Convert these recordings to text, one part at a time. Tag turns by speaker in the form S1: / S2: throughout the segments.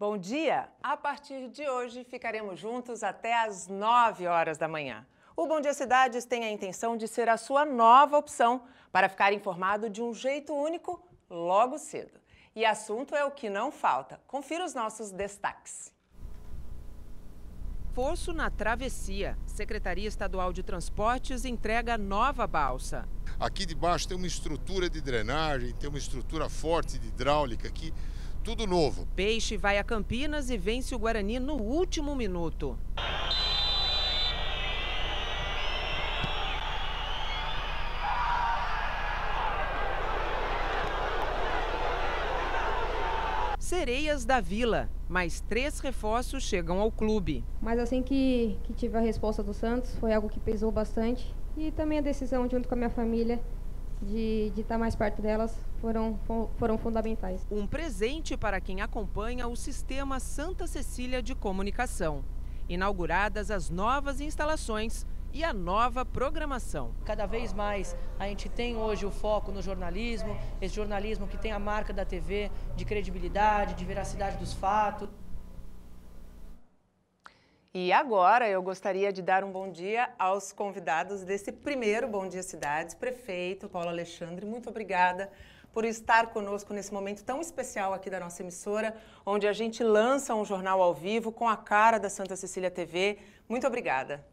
S1: Bom dia! A partir de hoje ficaremos juntos até às 9 horas da manhã. O Bom Dia Cidades tem a intenção de ser a sua nova opção para ficar informado de um jeito único logo cedo. E assunto é o que não falta. Confira os nossos destaques. Forço na travessia. Secretaria Estadual de Transportes entrega nova balsa.
S2: Aqui debaixo tem uma estrutura de drenagem, tem uma estrutura forte de hidráulica aqui
S1: tudo novo. Peixe vai a Campinas e vence o Guarani no último minuto. Sereias da Vila. Mais três reforços chegam ao clube.
S3: Mas assim que, que tive a resposta do Santos, foi algo que pesou bastante. E também a decisão, junto com a minha família, de estar de tá mais perto delas, foram, foram fundamentais. Um presente
S1: para quem acompanha o sistema Santa Cecília de Comunicação. Inauguradas as novas instalações e a nova programação. Cada vez mais a gente tem hoje o foco no jornalismo, esse jornalismo que tem a marca da TV, de credibilidade, de veracidade dos fatos. E agora eu gostaria de dar um bom dia aos convidados desse primeiro Bom Dia Cidades, prefeito Paulo Alexandre. Muito obrigada por estar conosco nesse momento tão especial aqui da nossa emissora, onde a gente lança um jornal ao vivo com a cara da Santa Cecília TV. Muito obrigada.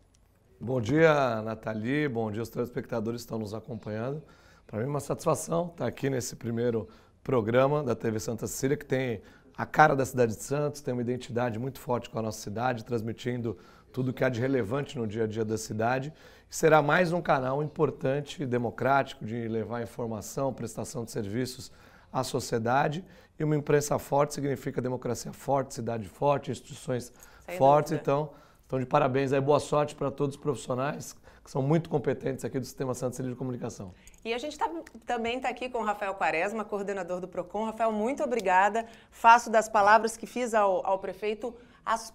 S4: Bom dia, Nathalie. Bom dia, os telespectadores que estão nos acompanhando. Para mim é uma satisfação estar aqui nesse primeiro programa da TV Santa Cecília, que tem a cara da cidade de Santos, tem uma identidade muito forte com a nossa cidade, transmitindo tudo que há de relevante no dia a dia da cidade. Será mais um canal importante, democrático, de levar informação, prestação de serviços à sociedade. E uma imprensa forte significa democracia forte, cidade forte, instituições Sem fortes. Dúvida. Então, então, de parabéns aí, boa sorte para todos os profissionais que são muito competentes aqui do Sistema Santos de Comunicação.
S1: E a gente tá, também está aqui com o Rafael Quaresma, coordenador do PROCON. Rafael, muito obrigada. Faço das palavras que fiz ao, ao prefeito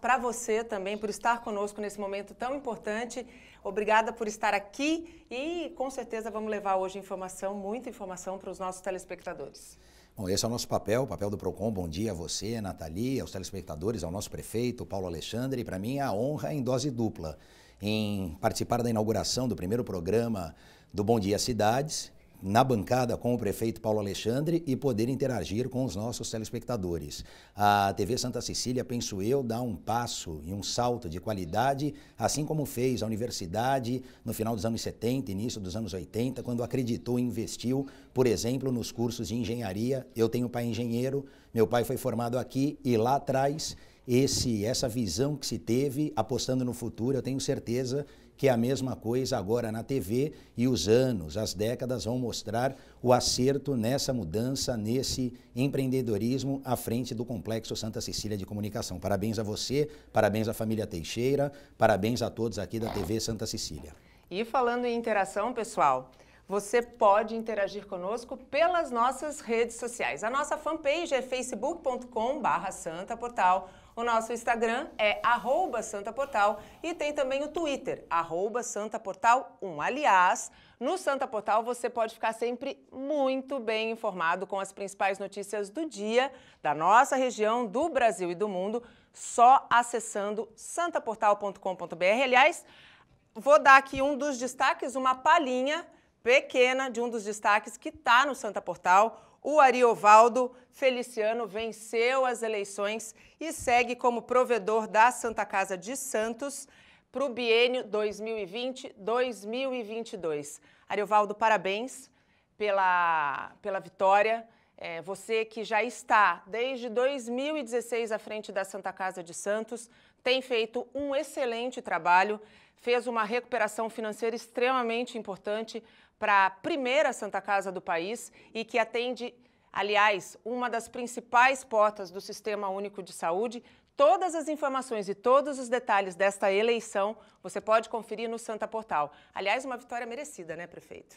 S1: para você também, por estar conosco nesse momento tão importante. Obrigada por estar aqui e com certeza vamos levar hoje informação, muita informação para os nossos telespectadores.
S5: Bom, esse é o nosso papel, o papel do PROCON. Bom dia a você, Nathalie, aos telespectadores, ao nosso prefeito, Paulo Alexandre. e Para mim é a honra em dose dupla em participar da inauguração do primeiro programa do Bom Dia Cidades, na bancada com o prefeito Paulo Alexandre e poder interagir com os nossos telespectadores. A TV Santa Cecília, penso eu, dá um passo e um salto de qualidade, assim como fez a universidade no final dos anos 70, início dos anos 80, quando acreditou e investiu, por exemplo, nos cursos de engenharia. Eu tenho pai engenheiro, meu pai foi formado aqui e lá atrás esse essa visão que se teve apostando no futuro, eu tenho certeza que é a mesma coisa agora na TV e os anos, as décadas vão mostrar o acerto nessa mudança, nesse empreendedorismo à frente do Complexo Santa Cecília de Comunicação. Parabéns a você, parabéns à família Teixeira, parabéns a todos aqui da TV Santa Cecília.
S1: E falando em interação, pessoal, você pode interagir conosco pelas nossas redes sociais. A nossa fanpage é facebook.com/santaportal o nosso Instagram é santaportal e tem também o Twitter, santaportal1. Aliás, no Santa Portal você pode ficar sempre muito bem informado com as principais notícias do dia, da nossa região, do Brasil e do mundo, só acessando santaportal.com.br. Aliás, vou dar aqui um dos destaques, uma palhinha pequena de um dos destaques que está no Santa Portal o Ariovaldo Feliciano venceu as eleições e segue como provedor da Santa Casa de Santos para o biênio 2020-2022. Ariovaldo, parabéns pela, pela vitória. É, você que já está desde 2016 à frente da Santa Casa de Santos, tem feito um excelente trabalho, fez uma recuperação financeira extremamente importante para a primeira Santa Casa do país e que atende, aliás, uma das principais portas do Sistema Único de Saúde. Todas as informações e todos os detalhes desta eleição você pode conferir no Santa Portal. Aliás, uma vitória merecida, né, prefeito?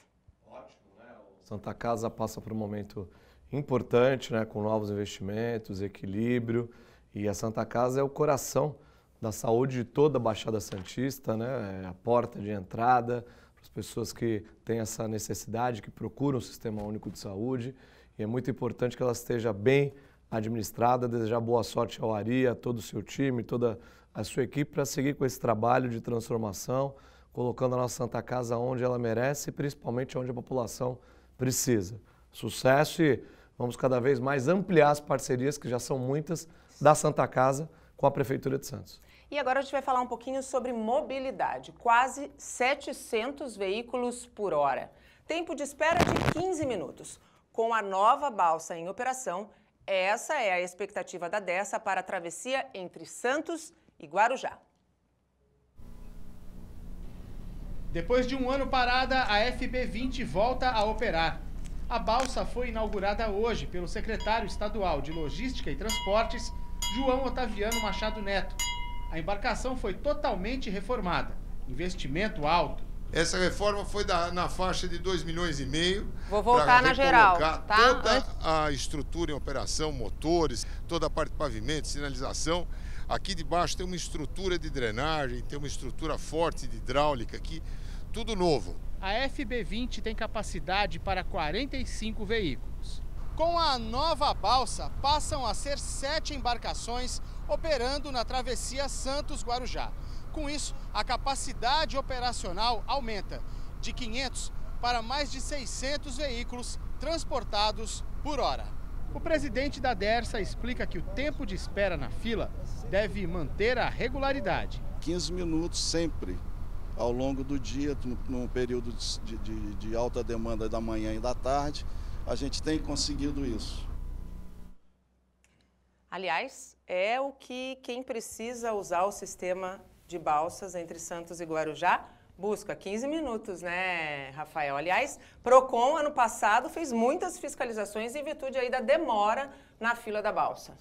S1: Ótimo,
S4: né? Santa Casa passa por um momento importante, né, com novos investimentos, equilíbrio. E a Santa Casa é o coração da saúde de toda a Baixada Santista, né? É a porta de entrada, as pessoas que têm essa necessidade, que procuram o Sistema Único de Saúde. E é muito importante que ela esteja bem administrada. Desejar boa sorte ao Ari, a todo o seu time, toda a sua equipe, para seguir com esse trabalho de transformação, colocando a nossa Santa Casa onde ela merece e principalmente onde a população precisa. Sucesso e vamos cada vez mais ampliar as parcerias, que já são muitas, da Santa Casa com a Prefeitura de Santos.
S1: E agora a gente vai falar um pouquinho sobre mobilidade. Quase 700 veículos por hora. Tempo de espera de 15 minutos. Com a nova balsa em operação, essa é a expectativa da Dessa para a travessia entre Santos e Guarujá.
S2: Depois de um ano parada, a FB20 volta a operar. A balsa foi inaugurada hoje pelo secretário estadual de Logística e Transportes, João Otaviano Machado Neto, a embarcação foi totalmente reformada. Investimento alto. Essa reforma foi da, na faixa de 2 milhões e meio. Vou voltar na geral, tá? Toda a estrutura em operação, motores, toda a parte de pavimento, sinalização. Aqui debaixo tem uma estrutura de drenagem, tem uma estrutura forte de hidráulica aqui, tudo novo. A FB20 tem capacidade para 45 veículos. Com a nova balsa, passam a ser sete embarcações operando na travessia Santos-Guarujá. Com isso, a capacidade operacional aumenta de 500 para mais de 600 veículos transportados por hora. O presidente da DERSA explica que o tempo de espera na fila deve manter a regularidade. 15 minutos
S6: sempre ao longo do dia, num período de, de, de alta demanda da manhã e da tarde a gente tem conseguido isso.
S1: Aliás, é o que quem precisa usar o sistema de balsas entre Santos e Guarujá busca. 15 minutos, né, Rafael? Aliás, Procon ano passado fez muitas fiscalizações em virtude aí da demora na fila da balsa.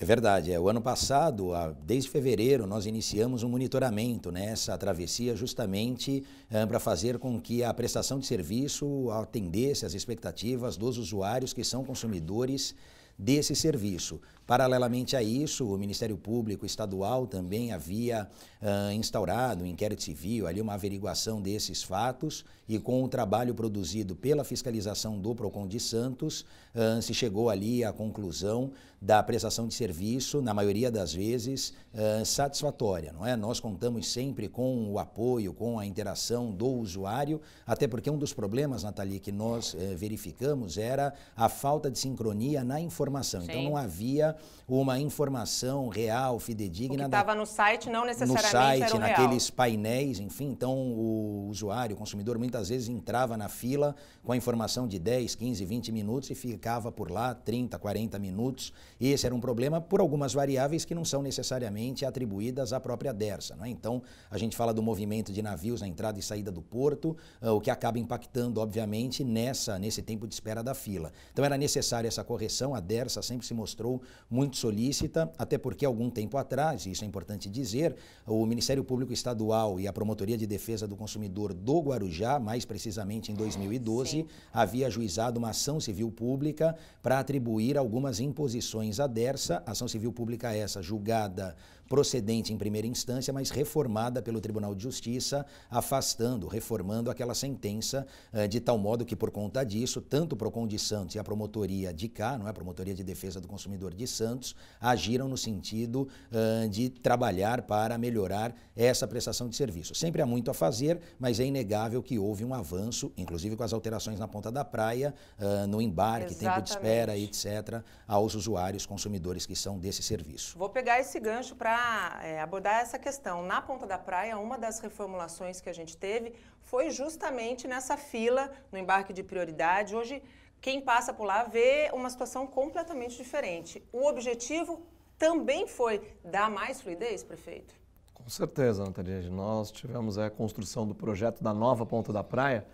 S5: É verdade. É, o ano passado, desde fevereiro, nós iniciamos um monitoramento nessa né, travessia justamente é, eh, para fazer com que a prestação de serviço atendesse às expectativas dos usuários que são consumidores desse serviço. Paralelamente a isso, o Ministério Público Estadual também havia uh, instaurado um inquérito civil, ali uma averiguação desses fatos e com o trabalho produzido pela fiscalização do Procon de Santos, uh, se chegou ali à conclusão da prestação de serviço, na maioria das vezes, uh, satisfatória, não é? Nós contamos sempre com o apoio, com a interação do usuário, até porque um dos problemas, Nathalie, que nós uh, verificamos era a falta de sincronia na informação. Então, Sim. Então não havia uma informação real, fidedigna. estava
S1: no site, não necessariamente no site, era o naqueles
S5: real. painéis, enfim. Então o usuário, o consumidor, muitas vezes entrava na fila com a informação de 10, 15, 20 minutos e ficava por lá 30, 40 minutos esse era um problema por algumas variáveis que não são necessariamente atribuídas à própria Dersa. É? Então, a gente fala do movimento de navios na entrada e saída do porto, ah, o que acaba impactando, obviamente, nessa, nesse tempo de espera da fila. Então, era necessária essa correção. A Dersa sempre se mostrou muito solícita, até porque, algum tempo atrás, e isso é importante dizer, o Ministério Público Estadual e a Promotoria de Defesa do Consumidor do Guarujá, mais precisamente em 2012, Sim. havia ajuizado uma ação civil pública para atribuir algumas imposições Simões Adersa, ação civil pública essa julgada procedente em primeira instância, mas reformada pelo Tribunal de Justiça, afastando, reformando aquela sentença, eh, de tal modo que, por conta disso, tanto o PROCON de Santos e a promotoria de cá, não é? a Promotoria de Defesa do Consumidor de Santos, agiram no sentido eh, de trabalhar para melhorar essa prestação de serviço. Sempre há muito a fazer, mas é inegável que houve um avanço, inclusive com as alterações na ponta da praia, eh, no embarque, Exatamente. tempo de espera, etc., aos usuários, consumidores que são desse serviço.
S1: Vou pegar esse gancho para é, abordar essa questão, na Ponta da Praia, uma das reformulações que a gente teve foi justamente nessa fila, no embarque de prioridade. Hoje, quem passa por lá vê uma situação completamente diferente. O objetivo também foi dar mais fluidez, prefeito?
S4: Com certeza, Natalia. Nós tivemos é, a construção do projeto da nova Ponta da Praia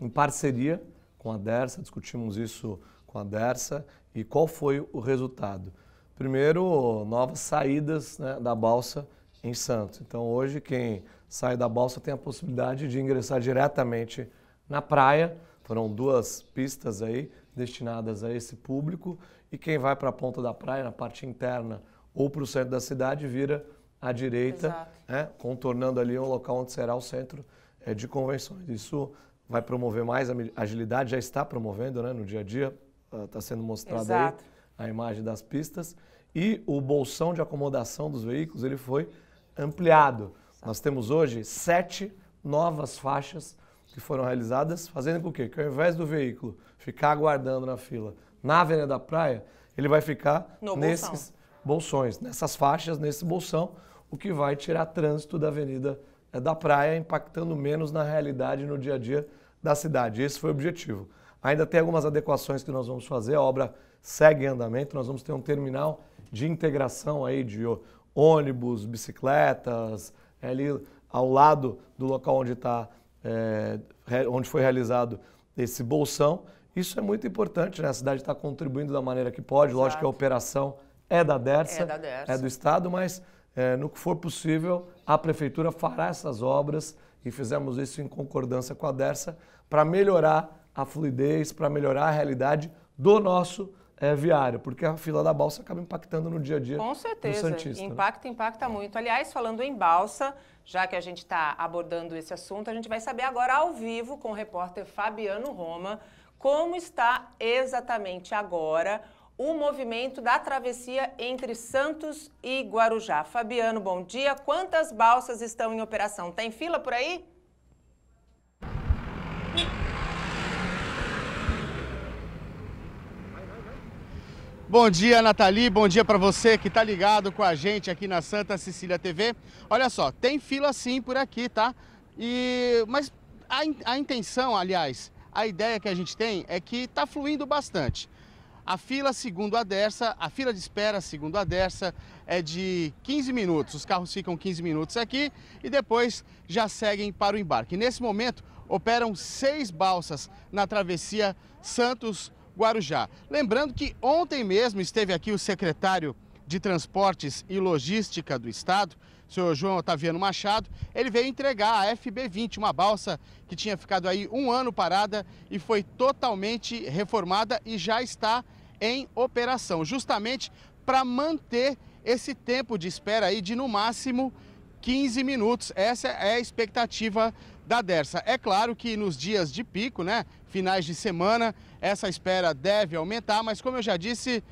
S4: em parceria com a DERSA, discutimos isso com a DERSA e qual foi o resultado? Primeiro, novas saídas né, da balsa em Santos. Então, hoje, quem sai da balsa tem a possibilidade de ingressar diretamente na praia. Foram duas pistas aí destinadas a esse público. E quem vai para a ponta da praia, na parte interna ou para o centro da cidade, vira à direita, né, contornando ali um local onde será o centro é, de convenções. Isso vai promover mais agilidade, já está promovendo né, no dia a dia, está ah, sendo mostrada aí a imagem das pistas e o bolsão de acomodação dos veículos ele foi ampliado. Nós temos hoje sete novas faixas que foram realizadas, fazendo com que, que ao invés do veículo ficar aguardando na fila na Avenida da Praia, ele vai ficar no nesses bolsão. bolsões, nessas faixas, nesse bolsão, o que vai tirar trânsito da Avenida eh, da Praia, impactando menos na realidade no dia a dia da cidade. Esse foi o objetivo. Ainda tem algumas adequações que nós vamos fazer, a obra segue em andamento, nós vamos ter um terminal de integração aí de ônibus, bicicletas, é ali ao lado do local onde está, é, onde foi realizado esse bolsão. Isso é muito importante, né? A cidade está contribuindo da maneira que pode. Exato. Lógico que a operação é da Dersa, é, da Dersa. é do Estado, mas é, no que for possível, a Prefeitura fará essas obras e fizemos isso em concordância com a Dersa para melhorar a fluidez, para melhorar a realidade do nosso é, viária, porque a fila da balsa acaba impactando no dia a dia Com certeza. do Santista. Né? Impacta,
S1: né? impacta muito. Aliás, falando em balsa, já que a gente está abordando esse assunto, a gente vai saber agora ao vivo com o repórter Fabiano Roma como está exatamente agora o movimento da travessia entre Santos e Guarujá. Fabiano, bom dia. Quantas balsas estão em operação? Tem fila por aí?
S2: Bom dia, Nathalie. Bom dia para você que está ligado com a gente aqui na Santa Cecília TV. Olha só, tem fila sim por aqui, tá? E mas a, in... a intenção, aliás, a ideia que a gente tem é que está fluindo bastante. A fila, segundo a Dersa, a fila de espera, segundo a Dersa, é de 15 minutos. Os carros ficam 15 minutos aqui e depois já seguem para o embarque. Nesse momento, operam seis balsas na travessia Santos Guarujá. Lembrando que ontem mesmo esteve aqui o secretário de Transportes e Logística do Estado, senhor João Otaviano Machado, ele veio entregar a FB20, uma balsa que tinha ficado aí um ano parada e foi totalmente reformada e já está em operação, justamente para manter esse tempo de espera aí de no máximo 15 minutos. Essa é a expectativa da Dersa. É claro que nos dias de pico, né, finais de semana, essa espera deve aumentar, mas como eu já disse,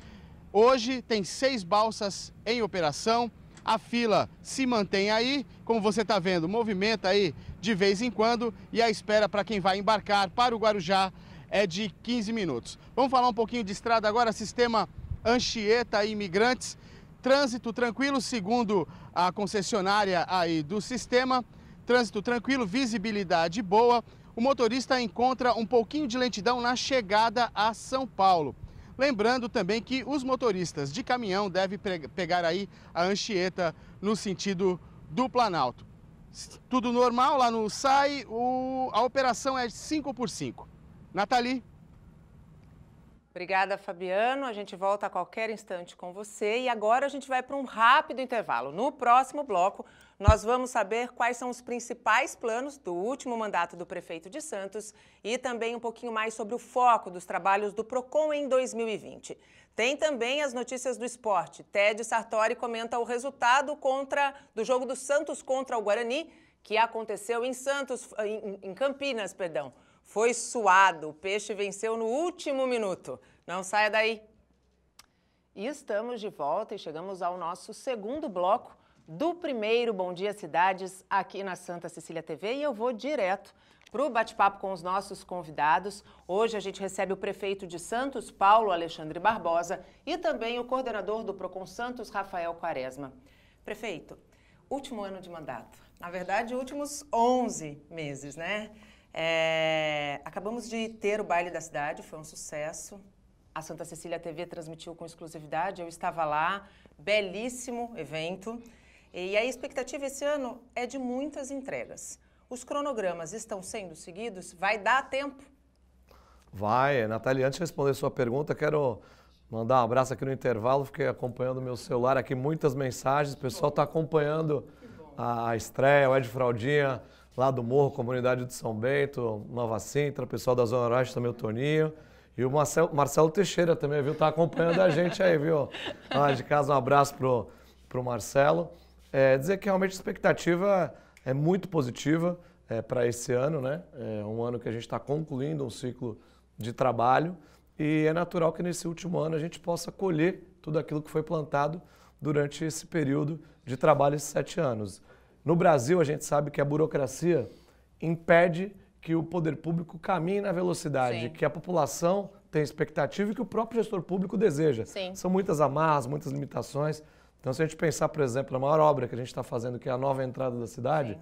S2: hoje tem seis balsas em operação. A fila se mantém aí, como você está vendo, movimenta aí de vez em quando e a espera para quem vai embarcar para o Guarujá é de 15 minutos. Vamos falar um pouquinho de estrada agora, sistema Anchieta e Imigrantes. Trânsito tranquilo, segundo a concessionária aí do sistema. Trânsito tranquilo, visibilidade boa. O motorista encontra um pouquinho de lentidão na chegada a São Paulo. Lembrando também que os motoristas de caminhão devem pegar aí a Anchieta no sentido do Planalto. Tudo normal lá no SAI, o... a operação é 5 por 5. Nathalie.
S1: Obrigada, Fabiano. A gente volta a qualquer instante com você e agora a gente vai para um rápido intervalo. No próximo bloco, nós vamos saber quais são os principais planos do último mandato do prefeito de Santos e também um pouquinho mais sobre o foco dos trabalhos do Procon em 2020. Tem também as notícias do esporte. Ted Sartori comenta o resultado contra do jogo do Santos contra o Guarani, que aconteceu em Santos em Campinas, perdão. Foi suado, o peixe venceu no último minuto. Não saia daí. E estamos de volta e chegamos ao nosso segundo bloco do primeiro Bom Dia Cidades aqui na Santa Cecília TV e eu vou direto para o bate-papo com os nossos convidados. Hoje a gente recebe o prefeito de Santos, Paulo Alexandre Barbosa, e também o coordenador do Procon Santos, Rafael Quaresma. Prefeito, último ano de mandato. Na verdade, últimos 11 meses, né? É... Acabamos de ter o baile da cidade, foi um sucesso. A Santa Cecília TV transmitiu com exclusividade, eu estava lá, belíssimo evento. E a expectativa esse ano é de muitas entregas. Os cronogramas estão sendo seguidos? Vai dar tempo?
S4: Vai. Natália, antes de responder sua pergunta, quero mandar um abraço aqui no intervalo. Fiquei acompanhando o meu celular aqui, muitas mensagens. O pessoal está acompanhando a estreia, o Ed Fraldinha, lá do Morro, comunidade de São Bento, Nova Sintra, o pessoal da Zona Oeste também, o Toninho. E o Marcelo, Marcelo Teixeira também, viu? Está acompanhando a gente aí, viu? Lá de casa, um abraço para pro Marcelo é, dizer que realmente a expectativa é muito positiva é, para esse ano, né? É um ano que a gente está concluindo um ciclo de trabalho e é natural que nesse último ano a gente possa colher tudo aquilo que foi plantado durante esse período de trabalho, esses sete anos. No Brasil, a gente sabe que a burocracia impede que o poder público caminhe na velocidade Sim. que a população tem expectativa e que o próprio gestor público deseja. Sim. São muitas amarras, muitas limitações. Então, se a gente pensar, por exemplo, na maior obra que a gente está fazendo, que é a nova entrada da cidade, Sim.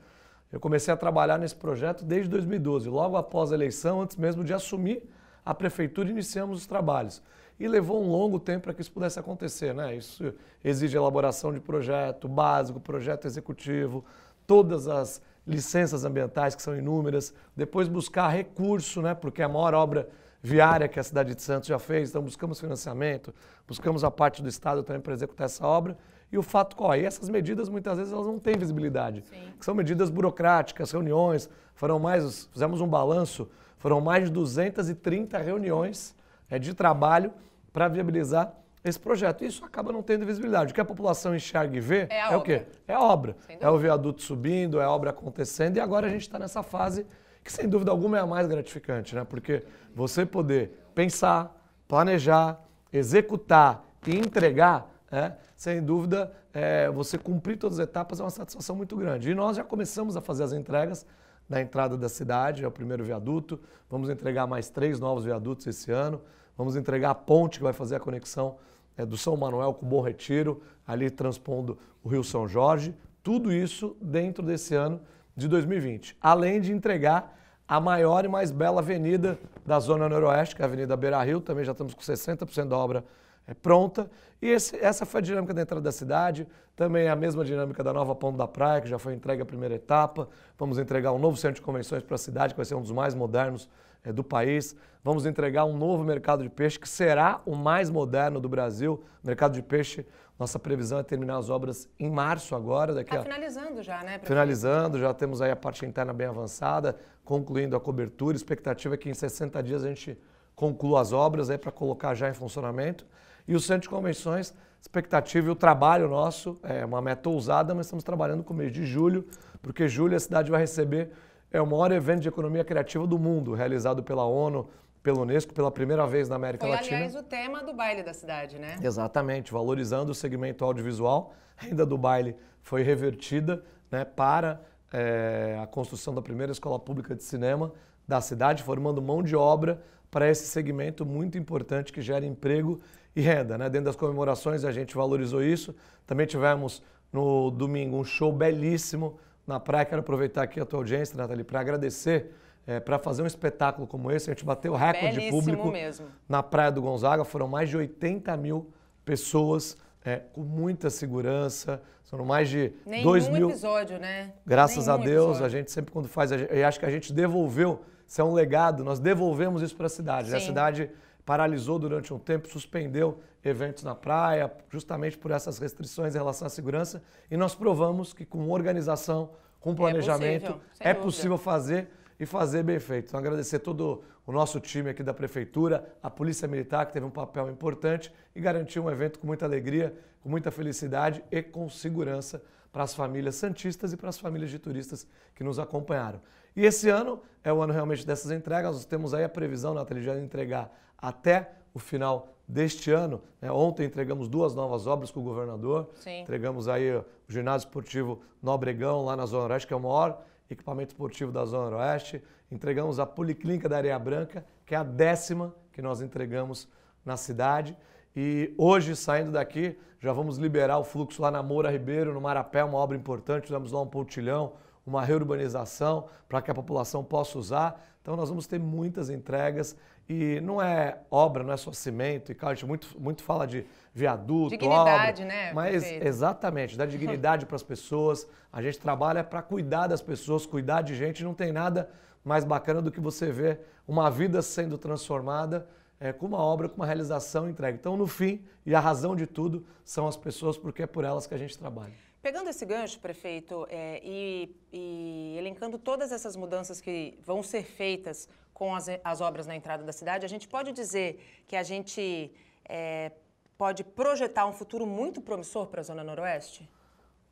S4: eu comecei a trabalhar nesse projeto desde 2012, logo após a eleição, antes mesmo de assumir a prefeitura, iniciamos os trabalhos. E levou um longo tempo para que isso pudesse acontecer, né? Isso exige elaboração de projeto básico, projeto executivo, todas as licenças ambientais, que são inúmeras, depois buscar recurso, né? Porque a maior obra viária que a cidade de Santos já fez, então buscamos financiamento, buscamos a parte do Estado também para executar essa obra. E o fato qual é? E essas medidas, muitas vezes, elas não têm visibilidade. são medidas burocráticas, reuniões, foram mais, fizemos um balanço, foram mais de 230 reuniões é, de trabalho para viabilizar esse projeto. Isso acaba não tendo visibilidade. O que a população enxerga e vê é, é o quê? É obra. É, é o viaduto subindo, é obra acontecendo, e agora a gente está nessa fase que sem dúvida alguma é a mais gratificante, né? Porque você poder pensar, planejar, executar e entregar, né? sem dúvida, é, você cumprir todas as etapas é uma satisfação muito grande. E nós já começamos a fazer as entregas na entrada da cidade, é o primeiro viaduto. Vamos entregar mais três novos viadutos esse ano. Vamos entregar a ponte que vai fazer a conexão é, do São Manuel com o Bom Retiro, ali transpondo o Rio São Jorge. Tudo isso dentro desse ano de 2020, além de entregar a maior e mais bela avenida da Zona Noroeste, que é a Avenida Beira Rio, também já estamos com 60% da obra é, pronta. E esse, essa foi a dinâmica da entrada da cidade, também a mesma dinâmica da nova Ponte da Praia, que já foi entregue a primeira etapa. Vamos entregar um novo centro de convenções para a cidade, que vai ser um dos mais modernos é, do país. Vamos entregar um novo mercado de peixe, que será o mais moderno do Brasil, mercado de peixe nossa previsão é terminar as obras em março agora. Daqui tá a...
S1: finalizando já, né?
S4: Finalizando, já temos aí a parte interna bem avançada, concluindo a cobertura. Expectativa é que em 60 dias a gente conclua as obras aí para colocar já em funcionamento. E o centro de convenções, expectativa e o trabalho nosso, é uma meta ousada, mas estamos trabalhando com o mês de julho, porque julho a cidade vai receber é o maior evento de economia criativa do mundo, realizado pela ONU, pela Unesco pela primeira vez na América Foi, Latina. aliás,
S1: o tema do baile da cidade, né?
S4: Exatamente, valorizando o segmento audiovisual. A renda do baile foi revertida né, para é, a construção da primeira escola pública de cinema da cidade, formando mão de obra para esse segmento muito importante que gera emprego e renda. Né? Dentro das comemorações a gente valorizou isso. Também tivemos no domingo um show belíssimo na praia. Quero aproveitar aqui a tua audiência, Nathalie, para agradecer é, para fazer um espetáculo como esse, a gente bateu o recorde Belíssimo de público mesmo. na Praia do Gonzaga. Foram mais de 80 mil pessoas é, com muita segurança. Foram mais de 2 mil. episódio, né? Graças Nenhum a Deus, episódio. a gente sempre quando faz, e acho que a gente devolveu, isso é um legado, nós devolvemos isso para né? a cidade. A cidade paralisou durante um tempo, suspendeu eventos na praia, justamente por essas restrições em relação à segurança. E nós provamos que com organização, com é planejamento, é possível, é possível fazer e fazer bem feito. Então, agradecer todo o nosso time aqui da Prefeitura, a Polícia Militar, que teve um papel importante e garantiu um evento com muita alegria, com muita felicidade e com segurança para as famílias santistas e para as famílias de turistas que nos acompanharam. E esse ano é o ano realmente dessas entregas, nós temos aí a previsão, Nathalie, de entregar até o final deste ano. Né? Ontem entregamos duas novas obras com o governador, Sim. entregamos aí o ginásio esportivo Nobregão, lá na Zona Oeste, que é o maior equipamento esportivo da Zona Oeste, entregamos a Policlínica da Areia Branca, que é a décima que nós entregamos na cidade. E hoje, saindo daqui, já vamos liberar o fluxo lá na Moura Ribeiro, no Marapé, uma obra importante. Fizemos lá um pontilhão, uma reurbanização para que a população possa usar. Então, nós vamos ter muitas entregas e não é obra, não é só cimento e tal. a gente muito, muito fala de viaduto, dignidade, obra, né? Mas Perfeito. exatamente, dá dignidade para as pessoas. A gente trabalha para cuidar das pessoas, cuidar de gente. Não tem nada mais bacana do que você ver uma vida sendo transformada é, com uma obra, com uma realização entregue. Então, no fim, e a razão de tudo são as pessoas, porque é por elas que a gente trabalha.
S1: Pegando esse gancho, prefeito, é, e, e, elencando todas essas mudanças que vão ser feitas com as, as, obras na entrada da cidade, a gente pode dizer que a gente é, pode projetar um futuro muito promissor para a Zona Noroeste?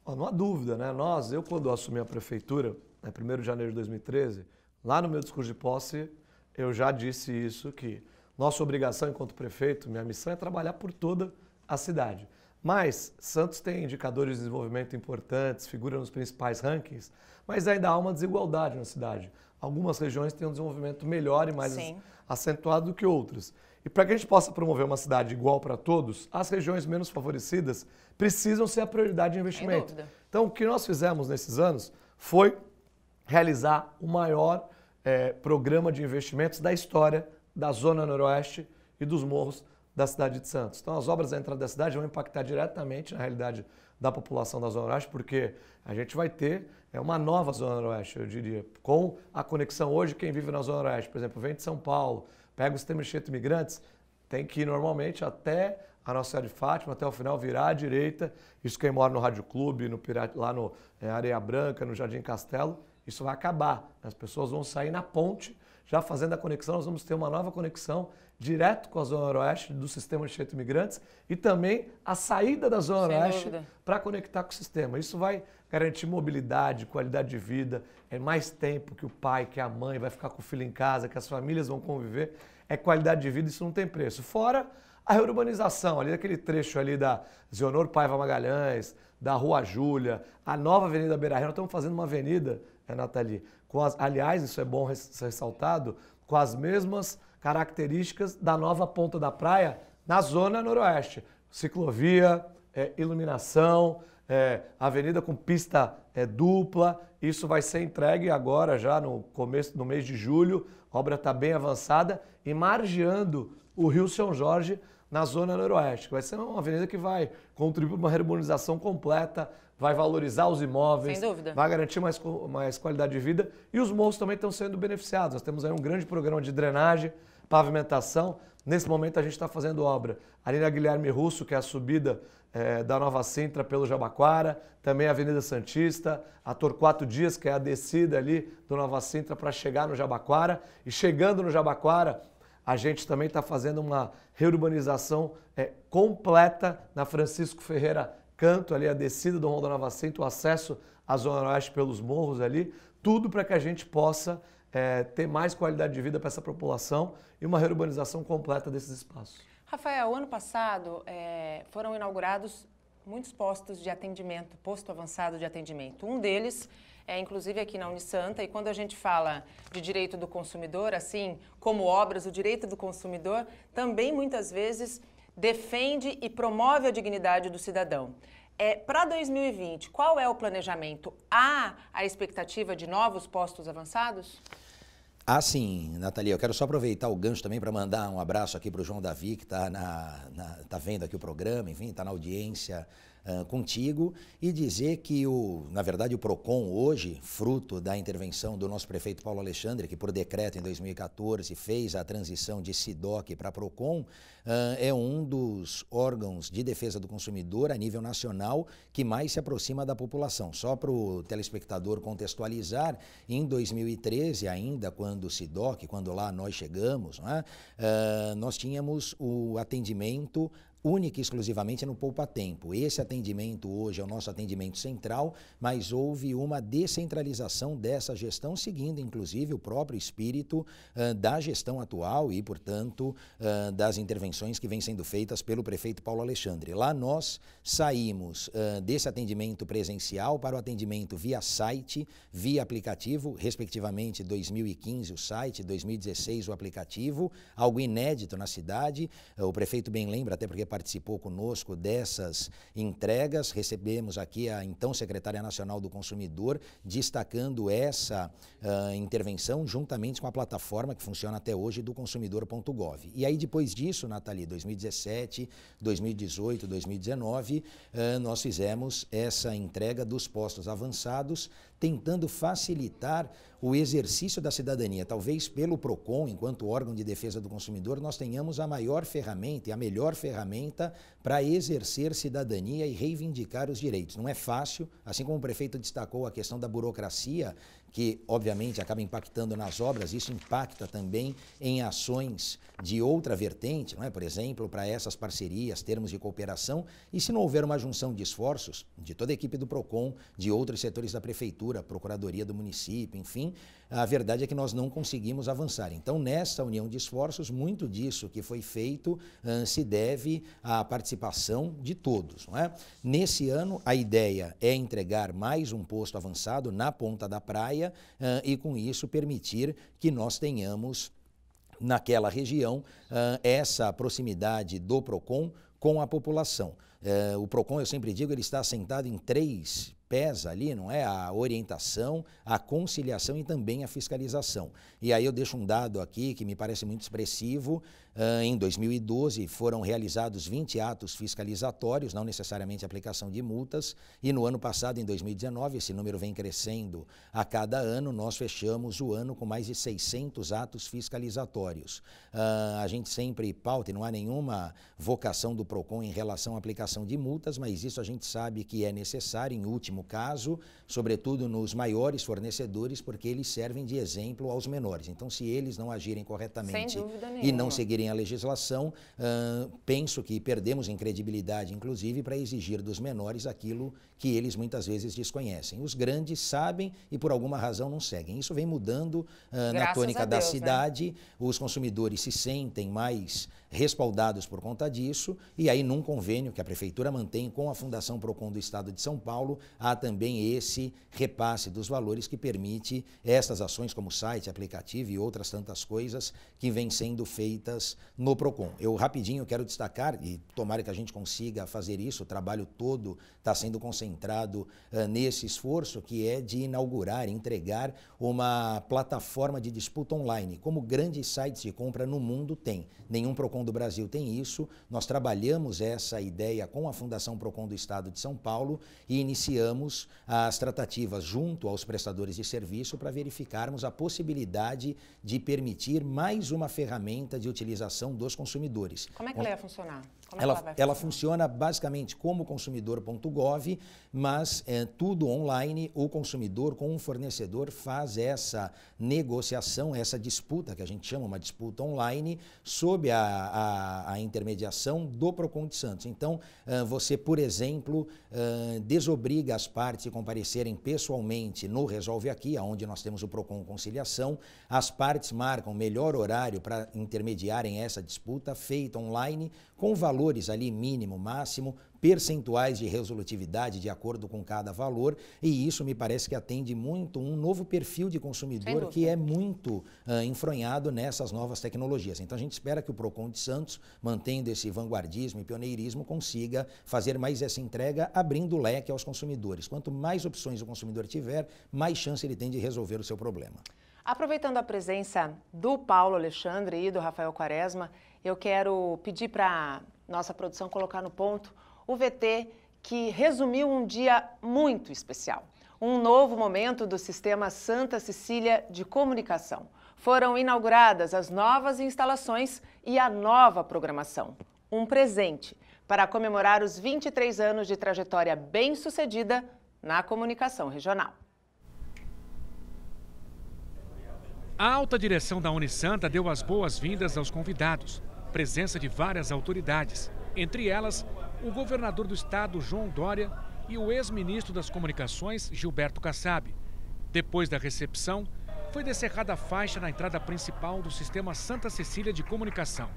S4: não há dúvida, né? Nós, eu quando assumi a prefeitura, né, 1 de janeiro de 2013, lá no meu discurso de posse, eu já disse isso, que nossa obrigação enquanto prefeito, minha missão é trabalhar por toda a cidade. Mas Santos tem indicadores de desenvolvimento importantes, figura nos principais rankings, mas ainda há uma desigualdade na cidade. Algumas regiões têm um desenvolvimento melhor e mais Sim. acentuado do que outras. E para que a gente possa promover uma cidade igual para todos, as regiões menos favorecidas precisam ser a prioridade de investimento. Então, o que nós fizemos nesses anos foi realizar o maior é, programa de investimentos da história da Zona Noroeste e dos morros da cidade de Santos. Então, as obras da entrada da cidade vão impactar diretamente na realidade da população da Zona Oeste, porque a gente vai ter é uma nova Zona Oeste, eu diria, com a conexão hoje, quem vive na Zona Oeste, por exemplo, vem de São Paulo, pega o sistema de imigrantes, tem que ir normalmente até a Nossa Senhora de Fátima, até o final virar à direita, isso quem mora no Rádio Clube, no Pirata, lá no é, Areia Branca, no Jardim Castelo, isso vai acabar, as pessoas vão sair na ponte, já fazendo a conexão, nós vamos ter uma nova conexão direto com a Zona Oeste do sistema de de imigrantes e também a saída da Zona Sem para conectar com o sistema. Isso vai garantir mobilidade, qualidade de vida, é mais tempo que o pai, que a mãe vai ficar com o filho em casa, que as famílias vão conviver. É qualidade de vida, isso não tem preço. Fora a reurbanização, ali daquele trecho ali da Zeonor Paiva Magalhães, da Rua Júlia, a nova Avenida Beira Rio, nós estamos fazendo uma avenida, é Nathalie, Com as, aliás, isso é bom ser ressaltado, com as mesmas características da nova ponta da praia na zona noroeste. Ciclovia, é, iluminação, é, avenida com pista é, dupla. Isso vai ser entregue agora, já no começo do mês de julho. A obra está bem avançada e margeando o Rio São Jorge na Zona Noroeste. Vai ser uma avenida que vai contribuir para uma harmonização completa, vai valorizar os imóveis, vai garantir mais, mais qualidade de vida e os morros também estão sendo beneficiados. Nós temos aí um grande programa de drenagem, pavimentação. Nesse momento a gente está fazendo obra ali na Guilherme Russo, que é a subida é, da Nova Sintra pelo Jabaquara, também a Avenida Santista, a Torquato Dias, que é a descida ali do Nova Sintra para chegar no Jabaquara. E chegando no Jabaquara, a gente também está fazendo uma reurbanização é, completa na Francisco Ferreira Canto, ali a descida do Rondon Navacento, o acesso à Zona Oeste pelos morros ali, tudo para que a gente possa é, ter mais qualidade de vida para essa população e uma reurbanização completa desses espaços.
S1: Rafael, ano passado é, foram inaugurados muitos postos de atendimento, posto avançado de atendimento. Um deles é, inclusive aqui na Unisanta. E quando a gente fala de direito do consumidor, assim como obras, o direito do consumidor também muitas vezes defende e promove a dignidade do cidadão. É, Para 2020, qual é o planejamento? Há a expectativa de novos postos avançados?
S5: Ah, sim, Natalia, eu quero só aproveitar o gancho também para mandar um abraço aqui para o João Davi, que está na, na, tá vendo aqui o programa, enfim, está na audiência contigo e dizer que, o, na verdade, o PROCON hoje, fruto da intervenção do nosso prefeito Paulo Alexandre, que por decreto em 2014 fez a transição de SIDOC para PROCON, uh, é um dos órgãos de defesa do consumidor a nível nacional que mais se aproxima da população. Só para o telespectador contextualizar, em 2013, ainda quando o SIDOC, quando lá nós chegamos, é? uh, nós tínhamos o atendimento única e exclusivamente no Poupa Tempo. Esse atendimento hoje é o nosso atendimento central, mas houve uma descentralização dessa gestão, seguindo inclusive o próprio espírito uh, da gestão atual e, portanto, uh, das intervenções que vêm sendo feitas pelo prefeito Paulo Alexandre. Lá nós saímos uh, desse atendimento presencial para o atendimento via site, via aplicativo, respectivamente 2015 o site, 2016 o aplicativo, algo inédito na cidade. o prefeito bem lembra, até porque participou conosco dessas entregas. Recebemos aqui a então secretária nacional do consumidor destacando essa uh, intervenção juntamente com a plataforma que funciona até hoje do consumidor.gov. E aí depois disso, Nathalie, 2017, 2018, 2019, uh, nós fizemos essa entrega dos postos avançados tentando facilitar o exercício da cidadania. Talvez pelo PROCON, enquanto órgão de defesa do consumidor, nós tenhamos a maior ferramenta e a melhor ferramenta para exercer cidadania e reivindicar os direitos. Não é fácil, assim como o prefeito destacou a questão da burocracia, que obviamente acaba impactando nas obras, isso impacta também em ações de outra vertente, não é? por exemplo, para essas parcerias, termos de cooperação, e se não houver uma junção de esforços de toda a equipe do PROCON, de outros setores da Prefeitura, Procuradoria do Município, enfim, a verdade é que nós não conseguimos avançar. Então, nessa união de esforços, muito disso que foi feito uh, se deve à participação de todos. Não é? Nesse ano, a ideia é entregar mais um posto avançado na ponta da praia uh, e, com isso, permitir que nós tenhamos naquela região uh, essa proximidade do PROCON com a população. Eh, o PROCON, eu sempre digo, ele está assentado em três pesa ali, não é? A orientação, a conciliação e também a fiscalização. E aí eu deixo um dado aqui que me parece muito expressivo, ah, em 2012, foram realizados 20 atos fiscalizatórios, não necessariamente aplicação de multas, e no ano passado, em 2019, esse número vem crescendo a cada ano, nós fechamos o ano com mais de 600 atos fiscalizatórios. Ah, a gente sempre pauta, e não há nenhuma vocação do PROCON em relação à aplicação de multas, mas isso a gente sabe que é necessário, em último caso, sobretudo nos maiores fornecedores, porque eles servem de exemplo aos menores. Então, se eles não agirem corretamente e não seguirem a legislação, uh, penso que perdemos em credibilidade, inclusive, para exigir dos menores aquilo que eles muitas vezes desconhecem. Os grandes sabem e por alguma razão não seguem. Isso vem mudando uh, na tônica Deus, da né? cidade, né? os consumidores se sentem mais respaldados por conta disso, e aí num convênio que a prefeitura mantém com a Fundação Procon do Estado de São Paulo, há também esse repasse dos valores que permite estas ações como site, aplicativo e outras tantas coisas que vêm sendo feitas no Procon. Eu rapidinho quero destacar e tomara que a gente consiga fazer isso, o trabalho todo está sendo concentrado uh, nesse esforço, que é de inaugurar, entregar uma plataforma de disputa online, como grandes sites de compra no mundo têm. Nenhum PROCON do Brasil tem isso. Nós trabalhamos essa ideia com a Fundação PROCON do Estado de São Paulo e iniciamos as tratativas junto aos prestadores de serviço para verificarmos a possibilidade de permitir mais uma ferramenta de utilização dos consumidores. Como é que ela ia
S1: funcionar? Como é ela, ela
S5: funciona basicamente como consumidor.gov, mas é, tudo online, o consumidor com o fornecedor faz essa negociação, essa disputa, que a gente chama uma disputa online, sob a, a, a intermediação do PROCON de Santos. Então, ah, você, por exemplo, ah, desobriga as partes a comparecerem pessoalmente no Resolve Aqui, onde nós temos o PROCON Conciliação, as partes marcam melhor horário para intermediarem essa disputa feita online, com valores ali mínimo, máximo, percentuais de resolutividade de acordo com cada valor, e isso me parece que atende muito um novo perfil de consumidor que é muito uh, enfronhado nessas novas tecnologias. Então a gente espera que o Procon de Santos, mantendo esse vanguardismo e pioneirismo, consiga fazer mais essa entrega, abrindo o leque aos consumidores. Quanto mais opções o consumidor tiver, mais chance ele tem de resolver o seu problema.
S1: Aproveitando a presença do Paulo Alexandre e do Rafael Quaresma, eu quero pedir para nossa produção colocar no ponto o VT que resumiu um dia muito especial. Um novo momento do sistema Santa Cecília de comunicação. Foram inauguradas as novas instalações e a nova programação. Um presente para comemorar os 23 anos de trajetória bem-sucedida na comunicação regional.
S4: A alta direção da Unisanta deu as boas-vindas aos convidados, presença de várias autoridades, entre elas o governador do estado, João Dória, e o ex-ministro das Comunicações, Gilberto Kassab. Depois da recepção, foi descerrada a faixa na entrada principal do sistema Santa Cecília de Comunicação.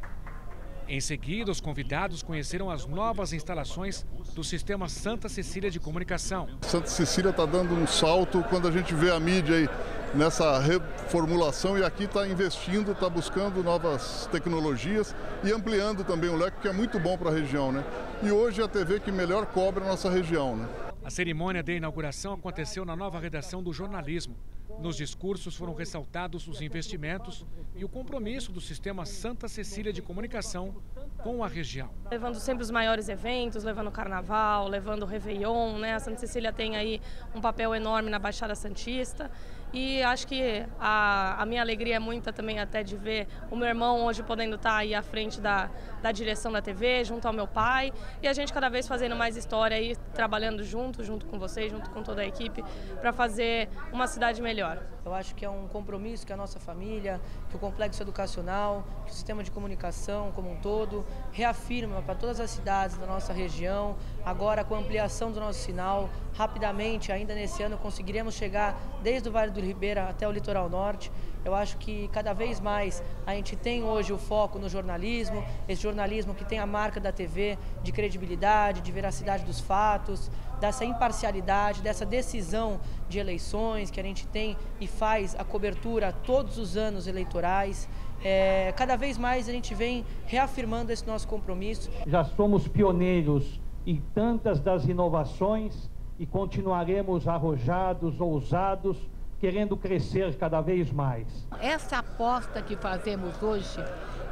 S4: Em seguida, os convidados conheceram as novas instalações do sistema Santa
S7: Cecília de Comunicação.
S3: Santa Cecília está dando um salto quando a gente vê a mídia aí nessa reformulação e aqui está investindo, está buscando novas tecnologias e ampliando também o leque, que é muito bom para a região. Né? E hoje é a TV que melhor cobre a nossa região. Né?
S4: A cerimônia de inauguração aconteceu na nova redação do jornalismo. Nos discursos foram ressaltados os investimentos e o compromisso do sistema Santa Cecília de
S3: Comunicação
S4: com a região.
S3: Levando sempre os maiores eventos, levando o carnaval, levando o Réveillon, né? A Santa Cecília tem aí um papel enorme na Baixada Santista e acho que a, a, minha alegria é muita também até de ver o meu irmão hoje podendo estar tá aí à frente da, da direção da TV, junto ao meu pai, e a gente cada vez fazendo mais história e trabalhando junto, junto com vocês, junto com toda a equipe, para fazer uma cidade melhor. Eu acho que é um compromisso que a nossa família, que o complexo educacional, que o sistema de comunicação
S1: como um todo reafirma para todas as cidades da nossa região, Agora, com a ampliação do nosso sinal, rapidamente, ainda nesse ano, conseguiremos chegar desde o Vale do Ribeira até o litoral norte. Eu acho que cada vez mais a gente tem hoje o foco no jornalismo,
S3: esse jornalismo que tem a marca da TV, de credibilidade, de veracidade dos fatos, dessa imparcialidade, dessa decisão de eleições que a gente tem e faz a cobertura todos os anos eleitorais. É, cada vez mais a gente vem reafirmando esse nosso compromisso.
S6: Já somos pioneiros e tantas das
S4: inovações e continuaremos arrojados, ousados, querendo crescer cada vez mais.
S1: Essa aposta que fazemos hoje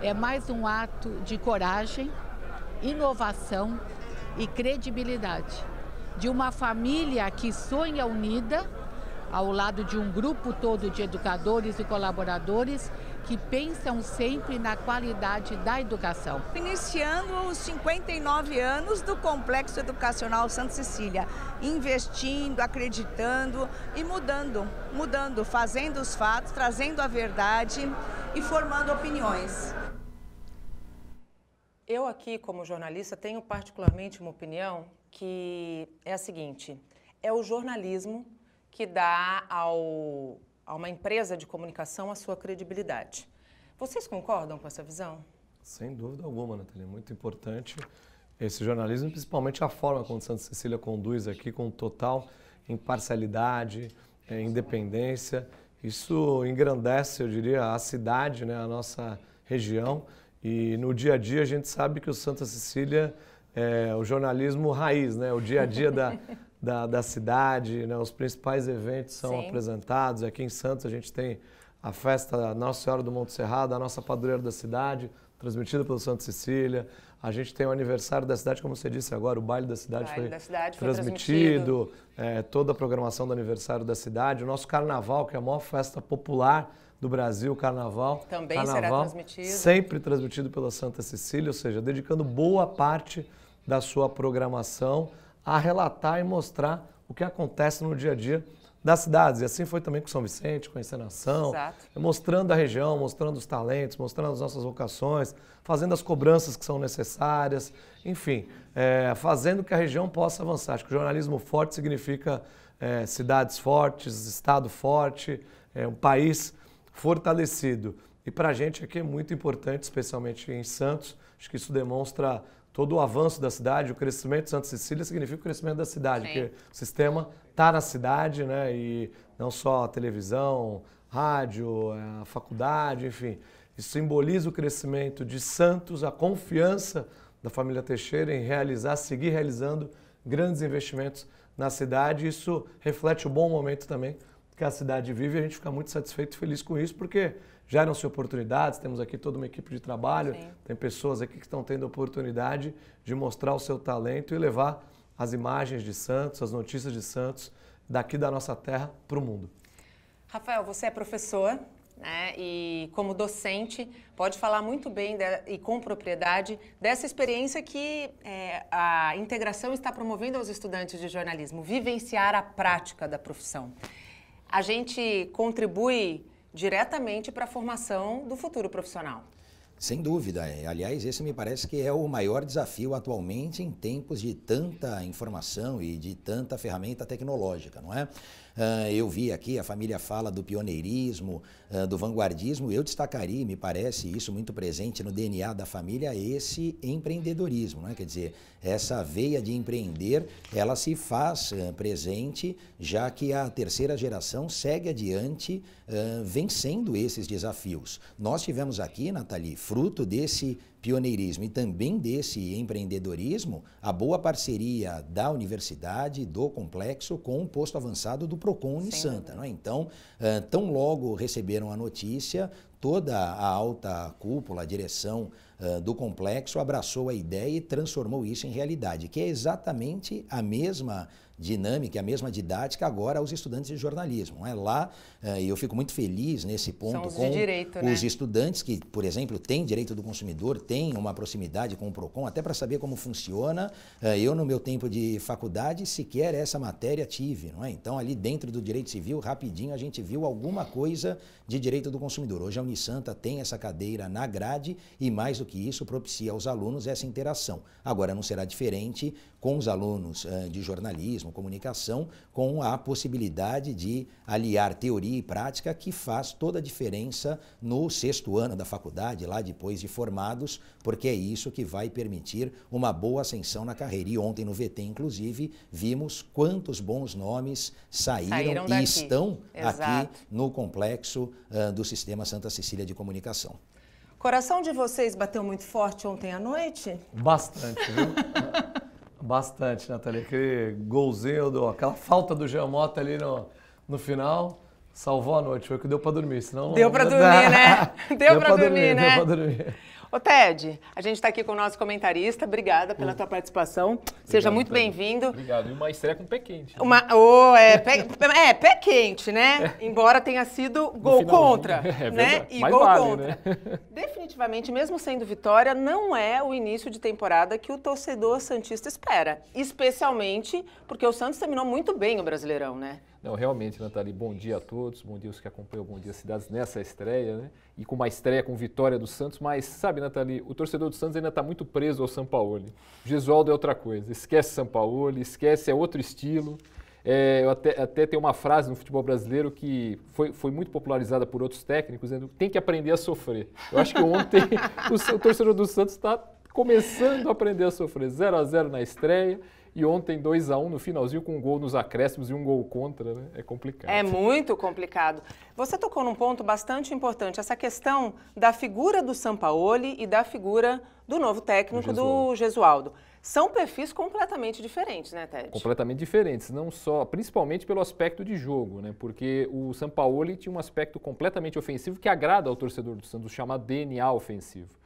S1: é mais um ato de coragem, inovação e credibilidade de uma família que sonha unida ao lado de um grupo todo de educadores e colaboradores que pensam sempre na qualidade da educação.
S3: Iniciando os 59 anos do Complexo Educacional Santa Cecília, investindo, acreditando e mudando, mudando, fazendo os fatos, trazendo a verdade e formando opiniões.
S1: Eu aqui, como jornalista, tenho particularmente uma opinião que é a seguinte: é o jornalismo que dá ao, a uma empresa de comunicação a sua credibilidade. Vocês concordam com essa visão?
S4: Sem dúvida alguma, Natália. É muito importante esse jornalismo, principalmente a forma como Santa Cecília conduz aqui, com total imparcialidade, é, independência. Isso engrandece, eu diria, a cidade, né, a nossa região. E no dia a dia a gente sabe que o Santa Cecília é o jornalismo raiz, né? O dia a dia da, da, da cidade, né? os principais eventos são Sim. apresentados. Aqui em Santos a gente tem a festa Nossa Senhora do Monte Serrado, a nossa padroeira da cidade, transmitida pelo Santo Cecília. A gente tem o aniversário da cidade, como você disse agora, o baile da cidade, baile foi, da cidade transmitido, foi transmitido. É, toda a programação do aniversário da cidade. O nosso carnaval, que é a maior festa popular do Brasil, carnaval. Também carnaval, será transmitido. Sempre transmitido pela Santa Cecília, ou seja, dedicando boa parte da sua programação a relatar e mostrar o que acontece no dia a dia das cidades. E assim foi também com São Vicente, com a encenação, Exato. mostrando a região, mostrando os talentos, mostrando as nossas vocações, fazendo as cobranças que são necessárias, enfim, é, fazendo que a região possa avançar. Acho que o jornalismo forte significa é, cidades fortes, estado forte, é, um país fortalecido. E para a gente aqui é muito importante, especialmente em Santos, acho que isso demonstra todo o avanço da cidade, o crescimento de Santa Cecília significa o crescimento da cidade, Sim. porque o sistema está na cidade, né? E não só a televisão, rádio, é, a faculdade, enfim. Isso simboliza o crescimento de Santos, a confiança da família Teixeira em realizar, seguir realizando grandes investimentos na cidade. Isso reflete o bom momento também que a cidade vive e a gente fica muito satisfeito e feliz com isso, porque geram-se oportunidades, temos aqui toda uma equipe de trabalho, Sim. tem pessoas aqui que estão tendo oportunidade de mostrar o seu talento e levar as imagens de Santos, as notícias de Santos, daqui da nossa terra para o mundo.
S1: Rafael, você é professor, né? E como docente, pode falar muito bem de, e com propriedade dessa experiência que é, a integração está promovendo aos estudantes de jornalismo, vivenciar a prática da profissão. A gente contribui diretamente para a formação do futuro profissional.
S5: Sem dúvida. É. Aliás, esse me parece que é o maior desafio atualmente em tempos de tanta informação e de tanta ferramenta tecnológica, não é? Ah, eu vi aqui, a família fala do pioneirismo, ah, do vanguardismo, eu destacaria, me parece isso muito presente no DNA da família, esse empreendedorismo, né? quer dizer, essa veia de empreender, ela se faz ah, presente, já que a terceira geração segue adiante vencendo esses desafios. Nós tivemos aqui, Nathalie, fruto desse pioneirismo e também desse empreendedorismo, a boa parceria da universidade, do complexo, com o posto avançado do PROCON Unisanta. Né? Então, tão logo receberam a notícia, toda a alta cúpula, a direção do complexo abraçou a ideia e transformou isso em realidade, que é exatamente a mesma dinâmica, a mesma didática agora aos estudantes de jornalismo. É lá, eh, e eu fico muito feliz nesse ponto com direito, os né? estudantes que, por exemplo, têm direito do consumidor, têm uma proximidade com o PROCON, até para saber como funciona. Eh, eu, no meu tempo de faculdade, sequer essa matéria tive. Não é? Então, ali dentro do direito civil, rapidinho a gente viu alguma coisa de direito do consumidor. Hoje a Unisanta tem essa cadeira na grade e, mais do que isso, propicia aos alunos essa interação. Agora, não será diferente com os alunos eh, de jornalismo, jornalismo, comunicação, com a possibilidade de aliar teoria e prática, que faz toda a diferença no sexto ano da faculdade, lá depois de formados, porque é isso que vai permitir uma boa ascensão na carreira. E ontem no VT, inclusive, vimos quantos bons nomes saíram, saíram e estão Exato. aqui no complexo uh, do sistema Santa Cecília de Comunicação.
S1: Coração de vocês bateu muito forte ontem à noite?
S5: Bastante, viu? Bastante, Nathalie. Aquele
S4: golzinho, aquela falta do Giamota ali no, no final. Salvou a noite, foi o que deu para dormir, senão... Deu para dormir, né? Deu, deu para dormir, dormir, né? Deu para dormir.
S1: Ô Ted, a gente está aqui com o nosso comentarista. Obrigada pela tua participação. Obrigado, Seja muito
S8: bem-vindo. Obrigado. E uma estreia com pé quente.
S1: Né? Uma, oh, é, pé, é, pé quente, né? É. Embora tenha sido gol contra,
S8: é, né? E Mais gol vale, contra. Né?
S1: Definitivamente, mesmo sendo vitória, não é o início de temporada que o torcedor santista espera, especialmente porque o Santos terminou muito bem o Brasileirão, né?
S8: Não, realmente, Nathalie, bom dia a todos, bom dia aos que acompanham Bom Dia Cidades nessa estreia, né? E com uma estreia com vitória do Santos, mas sabe, Nathalie, o torcedor do Santos ainda está muito preso ao São Paulo. Gesualdo é outra coisa, esquece São Paulo, esquece, é outro estilo. É, eu até, até tem uma frase no futebol brasileiro que foi, foi muito popularizada por outros técnicos, dizendo tem que aprender a sofrer. Eu acho que ontem o, o torcedor do Santos está começando a aprender a sofrer. 0 a 0 na estreia. E ontem 2 a 1 um, no finalzinho com um gol nos acréscimos e um gol contra, né? É complicado.
S1: É muito complicado. Você tocou num ponto bastante importante, essa questão da figura do Sampaoli e da figura do novo técnico do Gesualdo. São perfis completamente diferentes, né, Ted? Completamente
S8: diferentes, não só, principalmente pelo aspecto de jogo, né? Porque o Sampaoli tinha um aspecto completamente ofensivo que agrada ao torcedor do Santos, chamado DNA ofensivo.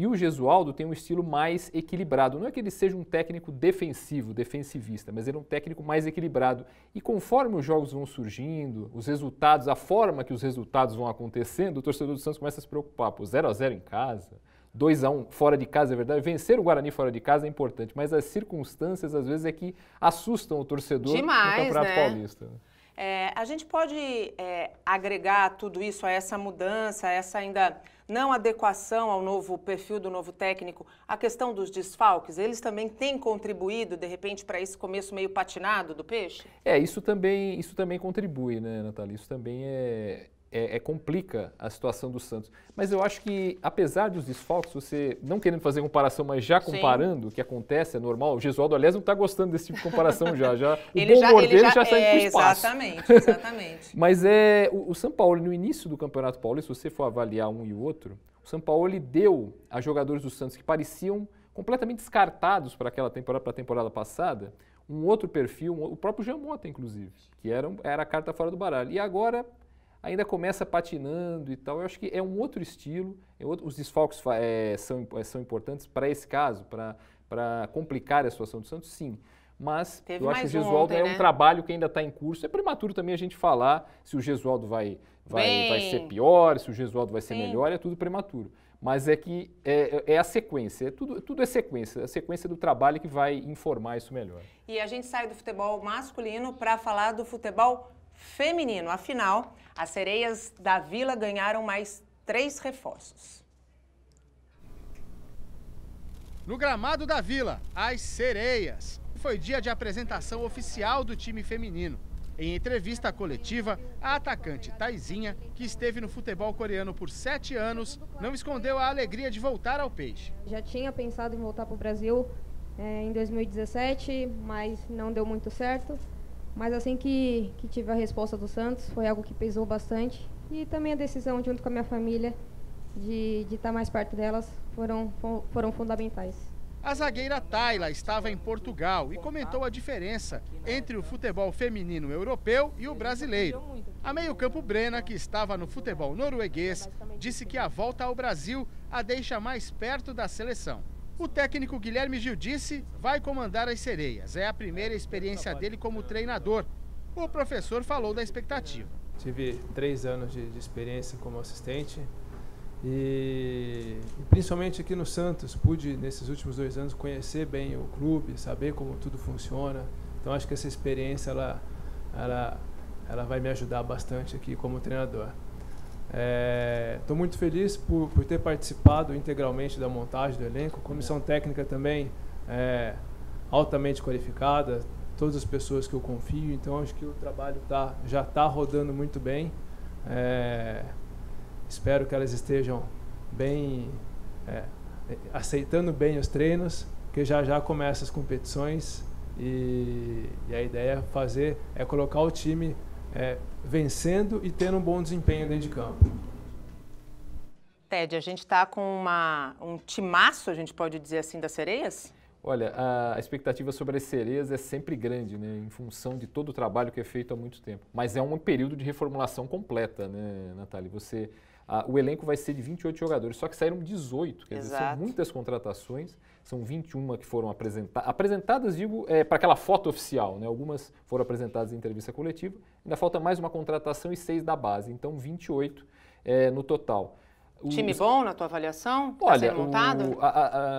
S8: E o Gesualdo tem um estilo mais equilibrado. Não é que ele seja um técnico defensivo, defensivista, mas ele é um técnico mais equilibrado. E conforme os jogos vão surgindo, os resultados, a forma que os resultados vão acontecendo, o torcedor do Santos começa a se preocupar. Pô, 0 a 0 em casa, 2 a 1 fora de casa, é verdade. Vencer o Guarani fora de casa é importante, mas as circunstâncias às vezes é que assustam o torcedor Demais, no Campeonato né? Paulista. Né?
S1: É, a gente pode é, agregar tudo isso a essa mudança, a essa ainda não adequação ao novo perfil do novo técnico, a questão dos desfalques, eles também têm contribuído, de repente, para esse começo meio patinado do peixe?
S8: É, isso também, isso também contribui, né, Natália? Isso também é, é, é, complica a situação do Santos. Mas eu acho que, apesar dos desfalques, você não querendo fazer comparação, mas já comparando, Sim. o que acontece, é normal. O Gesualdo, aliás, não está gostando desse tipo de comparação já. já o ele bom já, humor já, já sai é, Exatamente, exatamente. mas é, o, o São Paulo, no início do Campeonato Paulista, se você for avaliar um e o outro, o São Paulo ele deu a jogadores do Santos que pareciam completamente descartados para aquela temporada, para a temporada passada, um outro perfil, o próprio Jamota, inclusive, que era, era a carta fora do baralho. E agora ainda começa patinando e tal. Eu acho que é um outro estilo. É outro, os desfalques é, são, é, são importantes para esse caso, para complicar a situação do Santos, sim. Mas Teve eu acho que o Gesualdo ontem, é um né? trabalho que ainda está em curso. É prematuro também a gente falar se o Gesualdo vai, vai, vai ser pior, se o Gesualdo vai ser sim. melhor, é tudo prematuro. Mas é que é, é a sequência, é tudo, tudo é sequência, a sequência do trabalho que vai informar isso melhor.
S1: E a gente sai do futebol masculino para falar do futebol feminino. Afinal, as sereias da Vila ganharam mais três reforços.
S2: No gramado da Vila, as sereias. Foi dia de apresentação oficial do time feminino. Em entrevista coletiva, a atacante Taizinha, que esteve no futebol coreano por sete anos, não escondeu a alegria de voltar ao peixe.
S3: Já tinha pensado em voltar para o Brasil é, em 2017, mas não deu muito certo. Mas assim que, que tive a resposta do Santos, foi algo que pesou bastante. E também a decisão, junto com a minha família, de, de estar tá mais perto delas, foram, foram fundamentais.
S2: A zagueira Tayla estava em Portugal e comentou a diferença entre o futebol feminino europeu e o brasileiro. A meio-campo Brena, que estava no futebol norueguês, disse que a volta ao Brasil a deixa mais perto da seleção. O técnico Guilherme Gil disse vai comandar as sereias. É a primeira experiência dele como treinador. O professor falou da expectativa.
S7: Tive três anos de, de experiência como assistente e, e, principalmente aqui no Santos pude nesses últimos dois anos conhecer bem o clube, saber como tudo funciona. Então acho que essa experiência ela, ela, ela vai me ajudar bastante aqui como treinador. Estou é, muito feliz por, por, ter participado integralmente da montagem do elenco. Comissão técnica também é, altamente qualificada, todas as pessoas que eu confio. Então acho que o trabalho tá, já está rodando muito bem. É, espero que elas estejam bem, é, aceitando bem os treinos, que já já começam as competições. E, e a ideia é fazer é colocar o time é, vencendo e tendo um bom desempenho dentro de campo.
S1: Ted, a gente está com uma, um timaço, a gente pode dizer assim, das sereias?
S8: Olha, a expectativa sobre as sereias é sempre grande, né, em função de todo o trabalho que é feito há muito tempo. Mas é um período de reformulação completa, né, Natália? Você, a, o elenco vai ser de 28 jogadores, só que saíram 18, quer Exato. dizer, são muitas contratações são 21 que foram apresenta apresentadas, digo, é, para aquela foto oficial, né? algumas foram apresentadas em entrevista coletiva, ainda falta mais uma contratação e seis da base, então 28 é, no total. O, time bom na
S1: tua avaliação? Tá Olha, montado? O, a,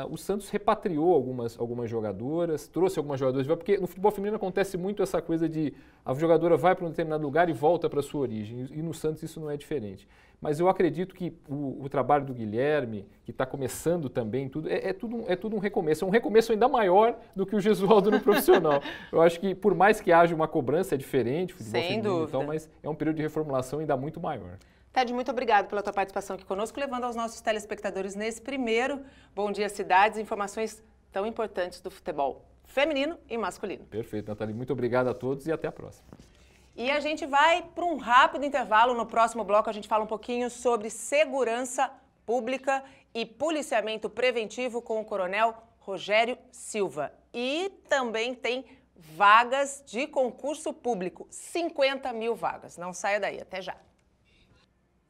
S8: a, o, Santos repatriou algumas, algumas jogadoras, trouxe algumas jogadoras, porque no futebol feminino acontece muito essa coisa de a jogadora vai para um determinado lugar e volta para sua origem. E no Santos isso não é diferente. Mas eu acredito que o, o trabalho do Guilherme, que está começando também, tudo é, é, tudo, é tudo um recomeço. É um recomeço ainda maior do que o Gesualdo no profissional. Eu acho que, por mais que haja uma cobrança, é diferente, futebol Sem feminino, dúvida. Então, mas é um período de reformulação ainda muito maior.
S1: Ted, muito obrigado pela tua participação aqui conosco, levando aos nossos telespectadores nesse primeiro Bom Dia Cidades informações tão importantes do futebol feminino e masculino.
S8: Perfeito, Nathalie. Muito obrigado a todos e até a próxima.
S1: E a gente vai para um rápido intervalo. No próximo bloco, a gente fala um pouquinho sobre segurança pública e policiamento preventivo com o coronel Rogério Silva. E também tem vagas de concurso público 50 mil vagas. Não saia daí. Até já.